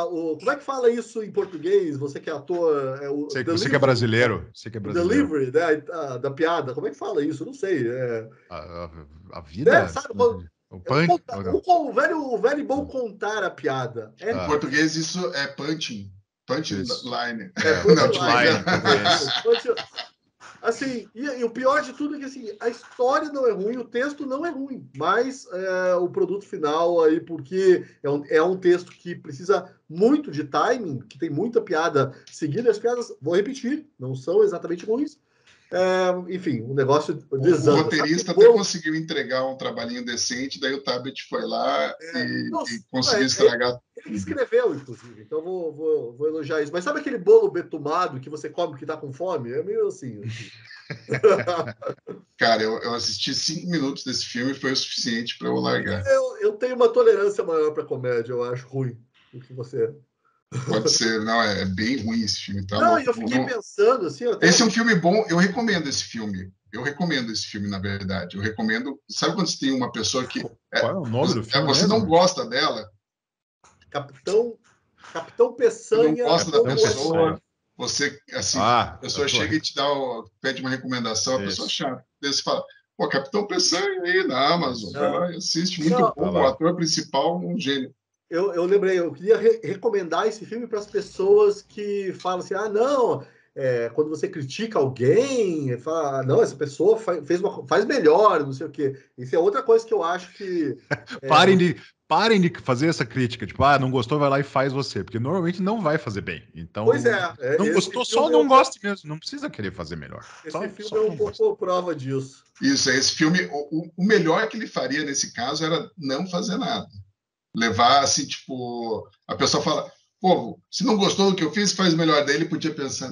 ah, o, como é que fala isso em português? Você que é ator. É o, você que é brasileiro. Você que é brasileiro. Delivery, né? A, da piada. Como é que fala isso? Não sei. É... A, vida. É, sabe, o, punk, o, o, velho, o velho bom contar a piada. É, ah. Em português, isso é punching. Punchline. É, é, punchline. punch não, line. Assim, e, e, o pior de tudo é que assim, a história não é ruim, o texto não é ruim, mas é, o produto final aí, porque é um, é um texto que precisa muito de timing, que tem muita piada seguida. As piadas, vou repetir, não são exatamente ruins, é, enfim, o negócio desanda. O roteirista até conseguiu entregar um trabalhinho decente, daí o tablet foi lá é, e, nossa, e, conseguiu é, estragar. É, ele, escreveu, inclusive, então vou, vou, vou, elogiar isso. Mas sabe aquele bolo betumado que você come que tá com fome? É meio assim. assim. Cara, eu, eu, assisti cinco minutos desse filme e foi o suficiente para eu largar. Eu, eu tenho uma tolerância maior para comédia, eu acho ruim do que você Pode ser, não, é, é bem ruim esse filme, tá? Não, louco. eu fiquei não... pensando assim. Até... Esse é um filme bom, eu recomendo esse filme. Eu recomendo esse filme, na verdade. Eu recomendo. Sabe quando você tem uma pessoa que. É, Qual é o nome do filme? Você mesmo? não gosta dela. Capitão. Capitão Peçanha. Você não gosta da pessoa. Peçanha. Você, assim, ah, a pessoa chega e te dá, o, pede uma recomendação, a pessoa chata. você fala, pô, Capitão Peçanha aí na Amazon, vai tá lá, assiste, muito não. bom. O ator principal, é um gênio eu, eu lembrei, eu queria re recomendar esse filme para as pessoas que falam assim: ah, não, é, quando você critica alguém, fala, não, essa pessoa faz, fez uma, faz melhor, não sei o quê. Isso é outra coisa que eu acho que. É... parem, de, parem de fazer essa crítica, tipo, ah, não gostou, vai lá e faz você, porque normalmente não vai fazer bem. Então, pois é. é não gostou, só é não é... goste mesmo, não precisa querer fazer melhor. Esse só, filme só é um pouco prova disso. Isso, esse filme, o, o melhor que ele faria nesse caso era não fazer nada levasse, tipo, a pessoa fala, povo, se não gostou do que eu fiz, faz melhor. Daí ele podia pensar,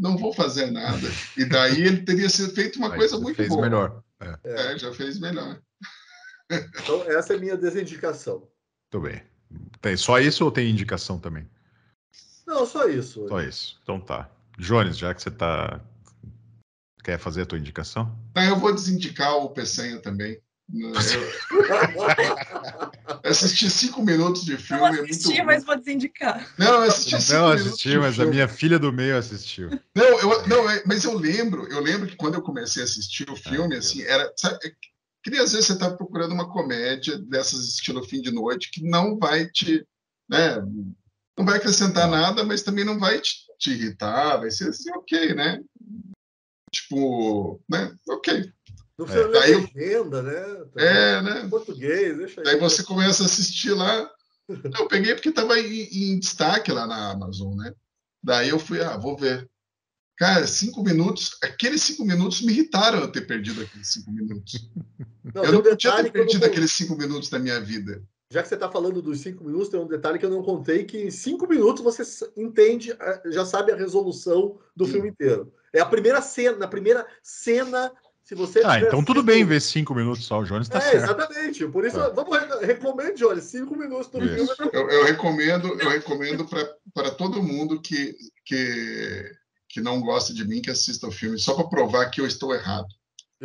não vou fazer nada. E daí ele teria feito uma coisa muito fez boa. melhor. É. é. é. já fez melhor. Então, essa é minha desindicação. tudo bem. Tem só isso ou tem indicação também? Não, só isso. Só isso. Então tá. Jones, já que você tá quer fazer a tua indicação? Tá, eu vou desindicar o Peçanha também. É, assisti cinco minutos de filme. Não é assisti, é mas vou desindicar. Não, eu assisti cinco Não assisti, mas a minha filha do meio assistiu. Não, eu, não, é, mas eu lembro, eu lembro que quando eu comecei a assistir o ah, filme, ah, assim, era. Sabe, queria às vezes você está procurando uma comédia dessas estilo fim de noite que não vai te, né, não vai acrescentar nada, mas também não vai te, te irritar, vai ser assim, ok, né? Tipo, né? Ok, não é, precisa é. ler legenda, né? Tá é, né? Português, deixa aí. Aí você né? começa a assistir lá. Eu peguei porque estava em, em, destaque lá na Amazon, né? Daí eu fui, ah, vou ver. Cara, cinco minutos, aqueles cinco minutos me irritaram eu ter perdido aqueles cinco minutos. Não, eu não podia ter perdido não... aqueles cinco minutos da minha vida. Já que você está falando dos cinco minutos, tem um detalhe que eu não contei, que em cinco minutos você entende, já sabe a resolução do Sim. filme inteiro. É a primeira cena, na primeira cena se você ah, então tudo bem ver cinco minutos só, o Jones está é, certo. Exatamente, por isso, tá. vamos, recomende, Jones, cinco minutos todo filme. Eu, eu, recomendo, eu recomendo para todo mundo que, que, que não gosta de mim que assista o filme, só para provar que eu estou errado.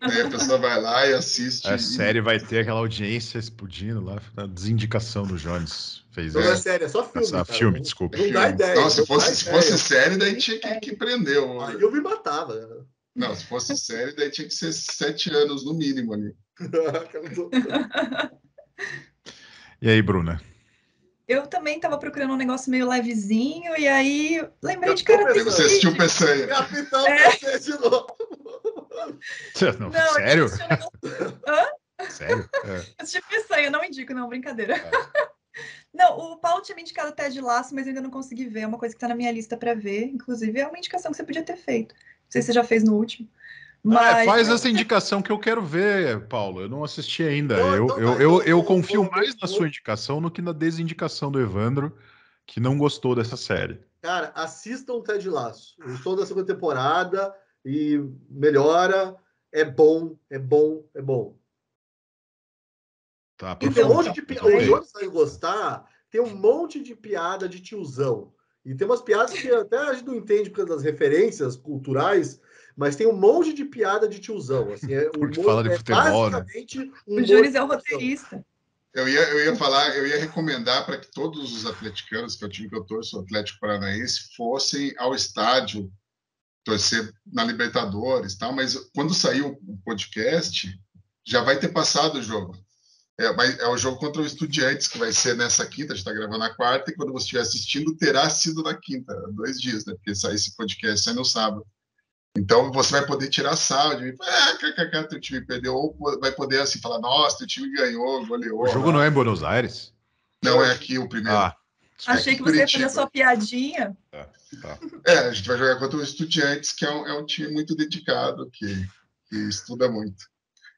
Aí a pessoa vai lá e assiste. A e... série vai ter aquela audiência explodindo lá, desindicação do Jones. Fez não é série, é só filme. Essa, cara, filme, desculpa. Não dá ideia. se fosse, se fosse série, daí tinha que, que prender. Aí eu me matava. Não, se fosse série, daí tinha que ser sete anos no mínimo ali. e aí, Bruna? Eu também estava procurando um negócio meio levezinho, e aí lembrei eu de Karate Kid. Você assistiu Peçanha. Capitão é. Peçanha de novo. Não, não, sério? Negócio... Hã? Sério? É. Eu assisti Peçanha, não indico, não, brincadeira. É. Não, o Paulo tinha me indicado Ted Laço, mas eu ainda não consegui ver. É uma coisa que está na minha lista para ver. Inclusive, é uma indicação que você podia ter feito sei se você já fez no último. Ah, é, mas... É, faz essa indicação que eu quero ver, Paulo. Eu não assisti ainda. Então tá, então eu, eu, eu, eu, confio mais na sua indicação do que na desindicação do Evandro, que não gostou dessa série. Cara, assistam o Ted Laço. Eu estou da segunda temporada e melhora. É bom, é bom, é bom. Tá, e tem de piada. Onde gostar, tem um monte de piada de tiozão. E tem umas piadas que até a gente não entende por causa das referências culturais, mas tem um monte de piada de tiozão. Assim, é, Porque fala de é futebol. Né? Um o Júris é o roteirista. Eu ia, eu ia falar, eu ia recomendar para que todos os atleticanos, que é o time que eu torço, Atlético Paranaense, fossem ao estádio torcer na Libertadores, tal, mas quando sair o podcast, já vai ter passado o jogo. É, mas é o jogo contra o Estudiantes, que vai ser nessa quinta, a gente está gravando na quarta, e quando você estiver assistindo, terá sido na quinta, dois dias, né? Porque sai esse podcast sai é no sábado. Então você vai poder tirar sal de mim, ah, kkk, teu time perdeu, ou vai poder assim falar, nossa, teu time ganhou, goleou. O jogo não é em Buenos Aires? Não, é aqui o primeiro. Ah. Achei que você ia fazer sua piadinha. Ah, tá. É, a gente vai jogar contra o Estudiantes, que é um, é um time muito dedicado, que, que estuda muito.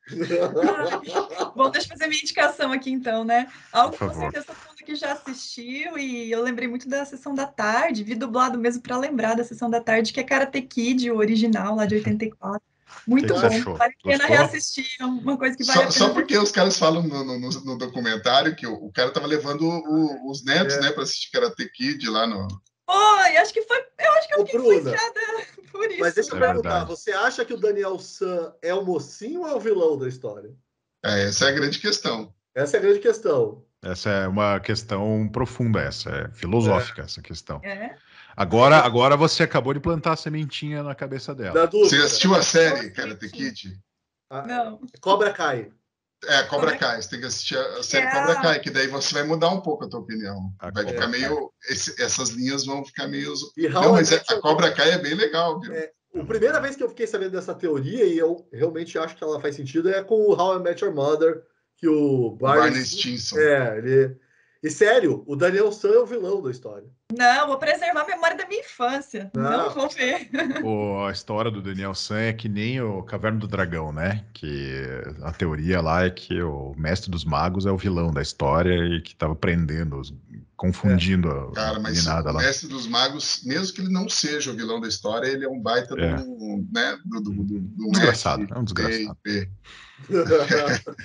Bom, deixa eu fazer minha indicação aqui então, né? Algo que você certeza todo que já assistiu, e eu lembrei muito da sessão da tarde, vi dublado mesmo para lembrar da sessão da tarde, que é Karate Kid, o original lá de 84. Uhum. Muito bom, achou? vale a pena reassistir, é uma coisa que vale só, a pena. Só porque os caras falam no, no, no documentário que o, o cara estava levando o, os netos, é. né, para assistir Karate Kid lá no. Oi, acho que foi. Eu acho que eu fiquei influenciada por isso. Mas deixa eu é perguntar, verdade. você acha que o Daniel Sam é o mocinho ou é o vilão da história? É, essa é a grande questão. Essa é a grande questão. Essa é uma questão profunda, essa é filosófica é. essa questão. É. Agora, agora você acabou de plantar a sementinha na cabeça dela. Você assistiu a série, cara, The Kid? Ah, Não. Cobra cai. É, Cobra é? Kai, você tem que assistir a série é. Cobra Kai, que daí você vai mudar um pouco a tua opinião. A ah, vai ficar meio. Esse, essas linhas vão ficar meio. Não, mas é, a Cobra Kai é bem legal, viu? É, a primeira vez que eu fiquei sabendo dessa teoria, e eu realmente acho que ela faz sentido, é com o How I Met Your Mother, que o Barney. Stinson. É, ele. E sério, o Daniel San é o vilão da história. Não, vou preservar a memória da minha infância. Não, não vou ver. O, a história do Daniel San é que nem o Caverna do Dragão, né? Que a teoria lá é que o mestre dos magos é o vilão da história e que estava prendendo, confundindo é. a Cara, mas nada o lá. mestre dos magos, mesmo que ele não seja o vilão da história, ele é um baita é. do, né, do, do, do, do Desgraçado, é um desgraçado.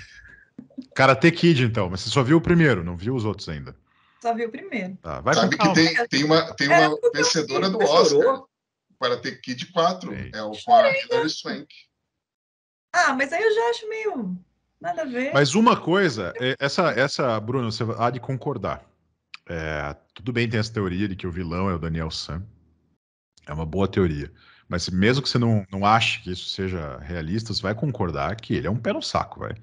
Karate Kid, então, mas você só viu o primeiro, não viu os outros ainda. Só vi o primeiro. Tá, vai Sabe que tem, tem uma, tem uma é, vencedora do Oscar para ter Kid 4. Ei. É o com a Hilary Swank. Ah, mas aí eu já acho meio. Nada a ver. Mas uma coisa, é, essa, essa Bruno, você há de concordar. É, tudo bem, tem essa teoria de que o vilão é o Daniel Sam. É uma boa teoria. Mas mesmo que você não, não ache que isso seja realista, você vai concordar que ele é um pé no saco, vai.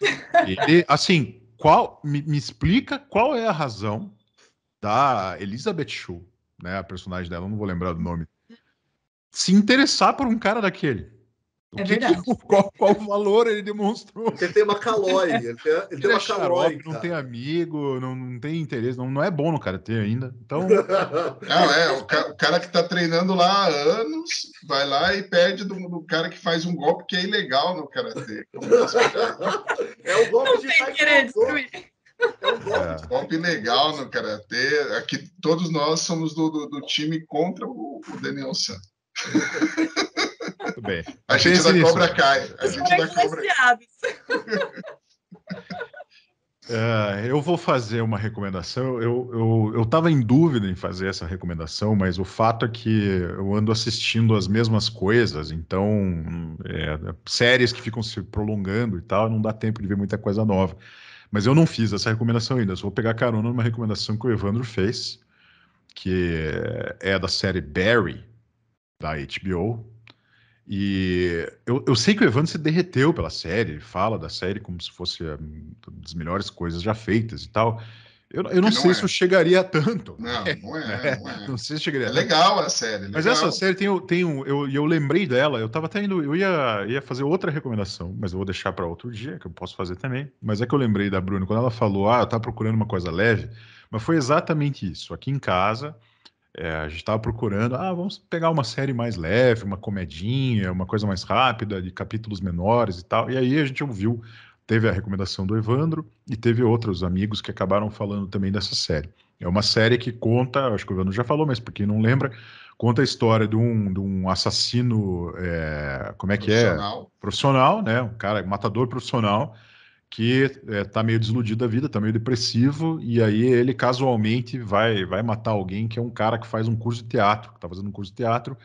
Ele, assim, qual me, me, explica qual é a razão da Elizabeth Shaw, né, a personagem dela, não vou lembrar do nome, se interessar por um cara daquele é que verdade. qual, qual valor ele demonstrou? Ele tem uma calói. Ele tem, ele ele tem uma é calói. Não tem amigo, não, não tem interesse, não, não é bom no karatê ainda. Então. não, é, o, ca, o, cara que tá treinando lá há anos vai lá e pede do, do cara que faz um golpe que é ilegal no karatê. é o golpe não de tem querer destruir. É um golpe, é. legal no Karatê. Aqui todos nós somos do, do, do time contra o, o Daniel Santos. Muito bem. A gente Pense da Cobra cai. A gente da Cobra uh, eu vou fazer uma recomendação. Eu estava eu, eu em dúvida em fazer essa recomendação, mas o fato é que eu ando assistindo as mesmas coisas, então é, séries que ficam se prolongando e tal, não dá tempo de ver muita coisa nova. Mas eu não fiz essa recomendação ainda. Só vou pegar carona numa recomendação que o Evandro fez, que é da série Barry da HBO, e eu, eu sei que o Evandro se derreteu pela série, ele fala da série como se fosse uma das melhores coisas já feitas e tal. Eu, eu não, é não sei é. se eu chegaria a tanto. Né? Não, não é, não é. Não sei se chegaria é legal a série. Legal. Mas essa série tem, tem um. Eu, eu lembrei dela, eu tava até indo. Eu ia, ia fazer outra recomendação, mas eu vou deixar para outro dia, que eu posso fazer também. Mas é que eu lembrei da Bruna quando ela falou, ah, eu tava procurando uma coisa leve, mas foi exatamente isso. Aqui em casa, é, a gente estava procurando, ah, vamos pegar uma série mais leve, uma comedinha, uma coisa mais rápida, de capítulos menores e tal. E aí a gente ouviu, teve a recomendação do Evandro e teve outros amigos que acabaram falando também dessa série. É uma série que conta, acho que o Evandro já falou, mas para quem não lembra, conta a história de um, de um assassino, é, como é que é? Profissional, né? Um cara, matador profissional, que está é, tá meio desiludido da vida, está meio depressivo, e aí ele casualmente vai, vai matar alguém que é um cara que faz um curso de teatro, que está fazendo um curso de teatro,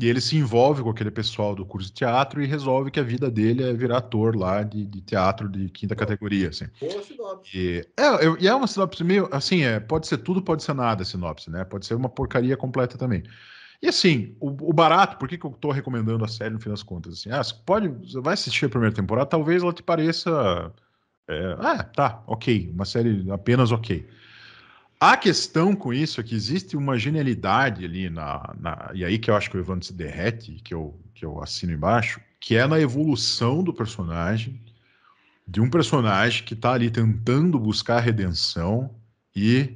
e ele se envolve com aquele pessoal do curso de teatro e resolve que a vida dele é virar ator lá de, de teatro de quinta categoria, assim. Boa sinopse. E é, é, uma sinopse meio, assim, é, pode ser tudo, pode ser nada a sinopse, né? Pode ser uma porcaria completa também. E assim, o, o barato, por que, que eu estou recomendando a série no fim das contas? Assim, ah, você pode, você vai assistir a primeira temporada, talvez ela te pareça. É, ah, tá, ok, uma série apenas ok. A questão com isso é que existe uma genialidade ali na, na, e aí que eu acho que o Evandro se derrete, que eu, que eu assino embaixo, que é na evolução do personagem, de um personagem que está ali tentando buscar redenção e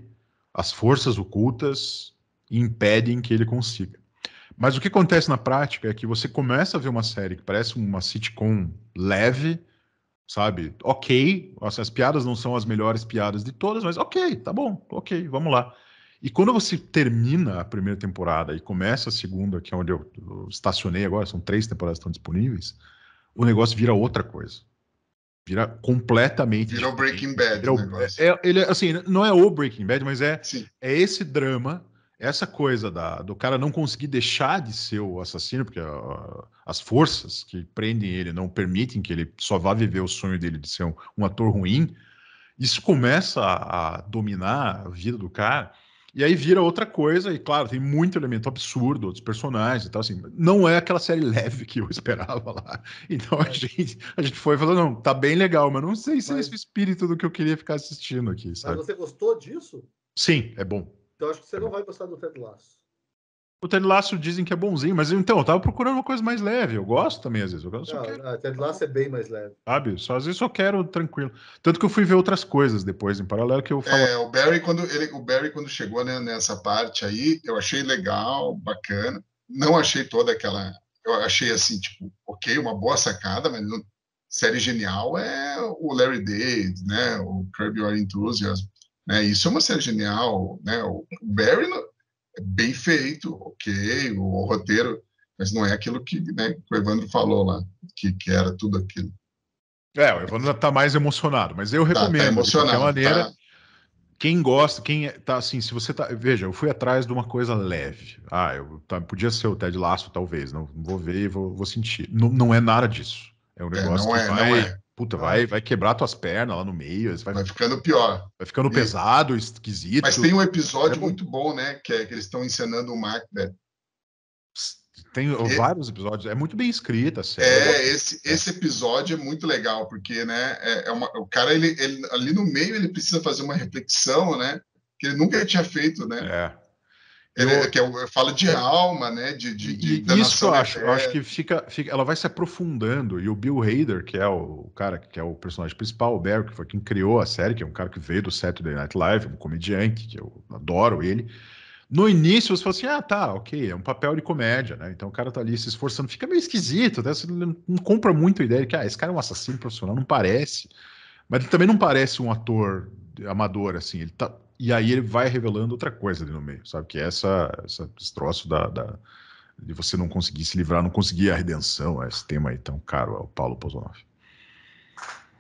as forças ocultas e impedem que ele consiga. Mas o que acontece na prática é que você começa a ver uma série que parece uma sitcom leve, sabe? Ok, as, piadas não são as melhores piadas de todas, mas ok, tá bom, ok, vamos lá. E quando você termina a primeira temporada e começa a segunda, que é onde eu, estacionei agora, são três temporadas que estão disponíveis, o negócio vira outra coisa. Vira completamente. Vira o Breaking Bad. Vira o, é, é, ele, assim, não é o Breaking Bad, mas é, é esse drama essa coisa da, do cara não conseguir deixar de ser o assassino, porque a, a, as forças que prendem ele não permitem que ele só vá viver o sonho dele de ser um, um ator ruim, isso começa a, a, dominar a vida do cara. E aí vira outra coisa, e claro, tem muito elemento absurdo, outros personagens e tal, assim. Não é aquela série leve que eu esperava lá. Então a, é. gente, a gente foi falando, não, tá bem legal, mas não sei se é mas... é esse o espírito do que eu queria ficar assistindo aqui, sabe? Mas você gostou disso? Sim, é bom. Então acho que você não vai gostar do Ted Lasso. O Ted Lasso dizem que é bonzinho, mas então, eu tava procurando uma coisa mais leve. Eu gosto também, às vezes. Eu gosto, não, quero... não, Ted Lasso é bem mais leve. Sabe? Só, às vezes só quero tranquilo. Tanto que eu fui ver outras coisas depois, em paralelo, que eu falo... É, o Barry, quando, ele, o Barry, quando chegou né, nessa parte aí, eu achei legal, bacana. Não achei toda aquela... Eu achei, assim, tipo, ok, uma boa sacada, mas não... série genial é o Larry David, né? O Kirby Your Enthusiasm. Né? Isso é uma série genial. Né? O Barry é bem feito, ok, o, roteiro, mas não é aquilo que, né, que o Evandro falou lá, que, que era tudo aquilo. É, o Evandro está mais emocionado, mas eu recomendo, tá, tá emocionado, de qualquer tá. maneira. Tá quem gosta, quem é, tá assim, se você tá. Veja, eu fui atrás de uma coisa leve. Ah, eu tá, podia ser o Ted Laço, talvez. Não vou ver e vou, vou sentir. Não, não é nada disso. É um é, negócio é, que é, vai. É. Puta, vai, vai quebrar tuas pernas lá no meio. Vai, vai ficando pior. Vai ficando e... pesado, esquisito. Mas tem um episódio é muito bom, né? Que, é, que eles estão encenando o Macbeth. Né? Tem e... É. vários episódios. É muito bem escrita, sério. É, esse, esse episódio é muito legal, porque, né? É, é, uma, o cara, ele, ele, ali no meio, ele precisa fazer uma reflexão, né? Que ele nunca tinha feito, né? É. É, que é eu, falo de é. alma, né? De, de, de isso eu acho. Eu acho é. que fica, fica, ela vai se aprofundando. E o Bill Hader, que é o, o, cara que é o personagem principal, o Barry, que foi quem criou a série, que é um cara que veio do Saturday Night Live, um comediante, que eu adoro ele. No início você fala assim: ah, tá, ok, é um papel de comédia, né? Então o cara tá ali se esforçando, fica meio esquisito, né? Você não, não compra muito a ideia de que ah, esse cara é um assassino profissional, não parece. Mas ele também não parece um ator amador, assim. Ele tá, e aí ele vai revelando outra coisa ali no meio, sabe? Que é essa, essa destroço da, da de você não conseguir se livrar, não conseguir a redenção, é esse tema aí tão caro ao é Paulo Pozonoff.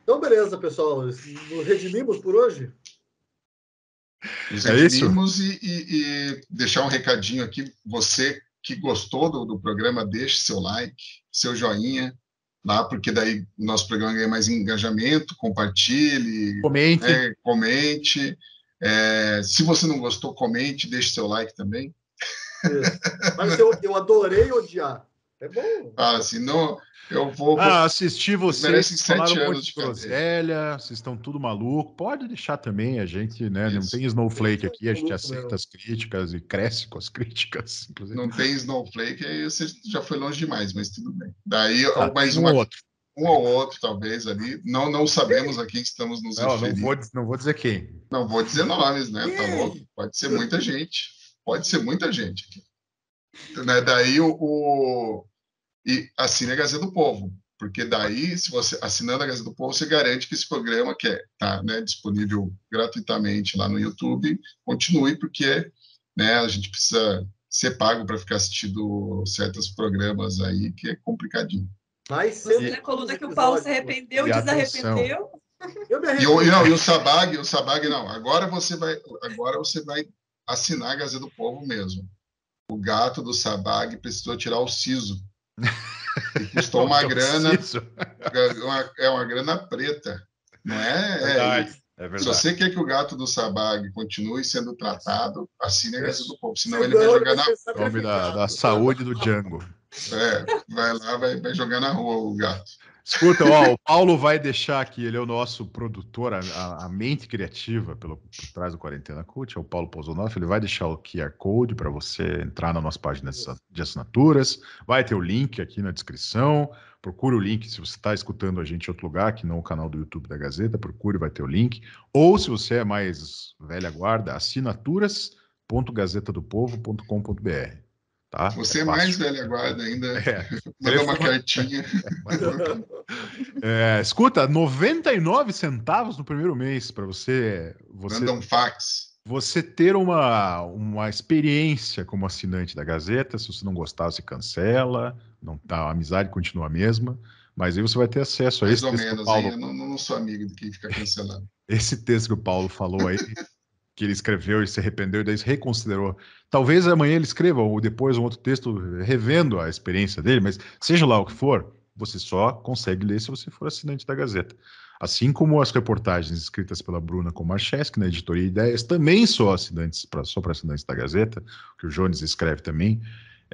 Então, beleza, pessoal. Nos redimimos por hoje? é redimimos isso? E, e, deixar um recadinho aqui. Você que gostou do, do programa, deixe seu like, seu joinha lá, tá? porque daí o nosso programa ganha mais engajamento, compartilhe, comente, né, comente é, se você não gostou, comente, deixe seu like também. É. Mas eu, eu adorei odiar. É bom. Ah, se não, eu vou. Ah, assisti vocês, falaram um monte de groselha, vocês estão tudo maluco. Pode deixar também, a gente, né? Isso. Não tem snowflake aqui, a gente aceita as críticas e cresce com as críticas. Inclusive. Não tem snowflake, aí você já foi longe demais, mas tudo bem. Daí, tá, mais um uma. Outro um ou outro, talvez, ali. Não, não sabemos a quem estamos nos não, referindo. Não vou, não vou dizer quem. Não vou dizer nomes, né? Tá louco? Pode ser muita gente. Pode ser muita gente aqui. Né? Daí o, o... E assine a Gazeta do Povo, porque daí, se você assinando a Gazeta do Povo, você garante que esse programa, que está é, tá, né, disponível gratuitamente lá no YouTube, continue, porque né, a gente precisa ser pago para ficar assistindo certos programas aí, que é complicadinho. Mas Você na coluna é que o Paulo se arrependeu, e desarrependeu. Eu me e, o, não, e o Sabag, o Sabag não. Agora você vai, agora você vai assinar a Gazeta do Povo mesmo. O gato do Sabag precisou tirar o siso. E custou uma grana, uma, é uma grana preta, não é? Verdade. É, é verdade. É se você quer que o gato do Sabag continue sendo tratado, assine a Gazeta do Povo, senão ele vai jogar na... É Nome da, da saúde do Django. É, vai lá, vai, vai jogar na rua o gato. Escuta, ó, o Paulo vai deixar aqui, ele é o nosso produtor, a, a mente criativa pelo, por trás do Quarentena Cult, é o Paulo Pozonoff, ele vai deixar o QR Code para você entrar na nossa página de assinaturas, vai ter o link aqui na descrição, procure o link se você está escutando a gente em outro lugar, que não o canal do YouTube da Gazeta, procure, vai ter o link, ou se você é mais velha guarda, assinaturas.gazetadopovo.com.br. Tá? Você é, é mais velha guarda ainda. É. Manda uma cartinha. É, é, escuta, 99 centavos no primeiro mês para você, você. Manda um fax. Você ter uma, uma experiência como assinante da Gazeta, se você não gostar, você cancela, não tá, a amizade continua a mesma, mas aí você vai ter acesso a mais esse texto. Mais ou menos, Paulo... eu não, não sou amigo de quem fica cancelando. esse texto que o Paulo falou aí que ele escreveu e se arrependeu e daí se reconsiderou. Talvez amanhã ele escreva ou depois um outro texto revendo a experiência dele, mas seja lá o que for, você só consegue ler se você for assinante da Gazeta. Assim como as reportagens escritas pela Bruna Komarcheski na editoria Ideias, também só assinantes, só para assinantes da Gazeta, que o Jones escreve também.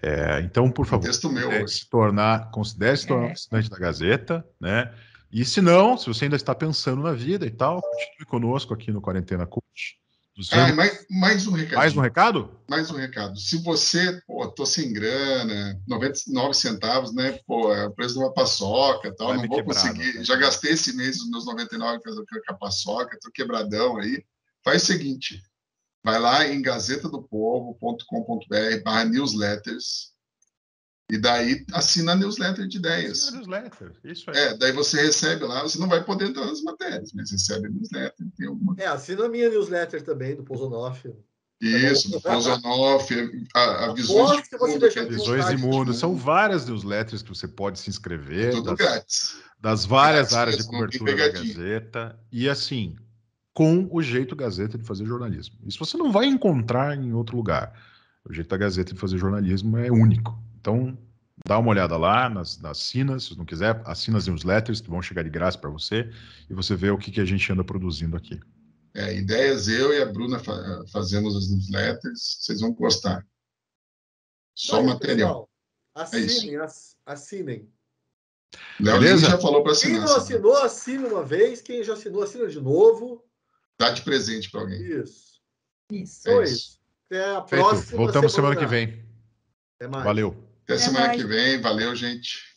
É, então, por favor, considere é, se tornar, considere se tornar é. assinante da Gazeta, né? E se não, se você ainda está pensando na vida e tal, continue conosco aqui no Quarentena Coach. Ah, mais, mais um recado. Mais um recado? Mais um recado. Se você, pô, tô sem grana, 99 centavos, né? Pô, é o preço de uma paçoca tal, vai não vou quebrado, conseguir. Né? Já gastei esse mês os meus 99 com a paçoca, tô quebradão aí. Faz o seguinte, vai lá em gazetadopovo.com.br barra newsletters e daí assina a newsletter de ideias. Newsletter, isso aí. É, daí você recebe lá, você não vai poder entrar nas matérias, mas recebe a newsletter. Tem alguma... É, assina a minha newsletter também, do Pozonoff. Isso, do Pozonoff, a, é Visões de Mundo. de Mundo. São várias newsletters que você pode se inscrever. tudo das, grátis. Das várias grátis, áreas de cobertura da Gazeta. E assim, com o jeito Gazeta de fazer jornalismo. Isso você não vai encontrar em outro lugar. O jeito da Gazeta de fazer jornalismo é único. Então, dá uma olhada lá nas, nas Sinas, se não quiser, assina as newsletters que vão chegar de graça para você e você vê o que, que a gente anda produzindo aqui. É, ideias eu e a Bruna fa fazemos as newsletters, vocês vão gostar. Só Olha, material. Pessoal, é assinem, é assinem. Léo Beleza? já falou para assinar. Quem não assinou, assina uma vez. Quem já assinou, assina de novo. Dá de presente para alguém. Isso. Isso. Então é é isso. Até a Feito. próxima. Voltamos semana, semana que vem. Até mais. Valeu. Até, Até semana mais. que vem. Valeu, gente.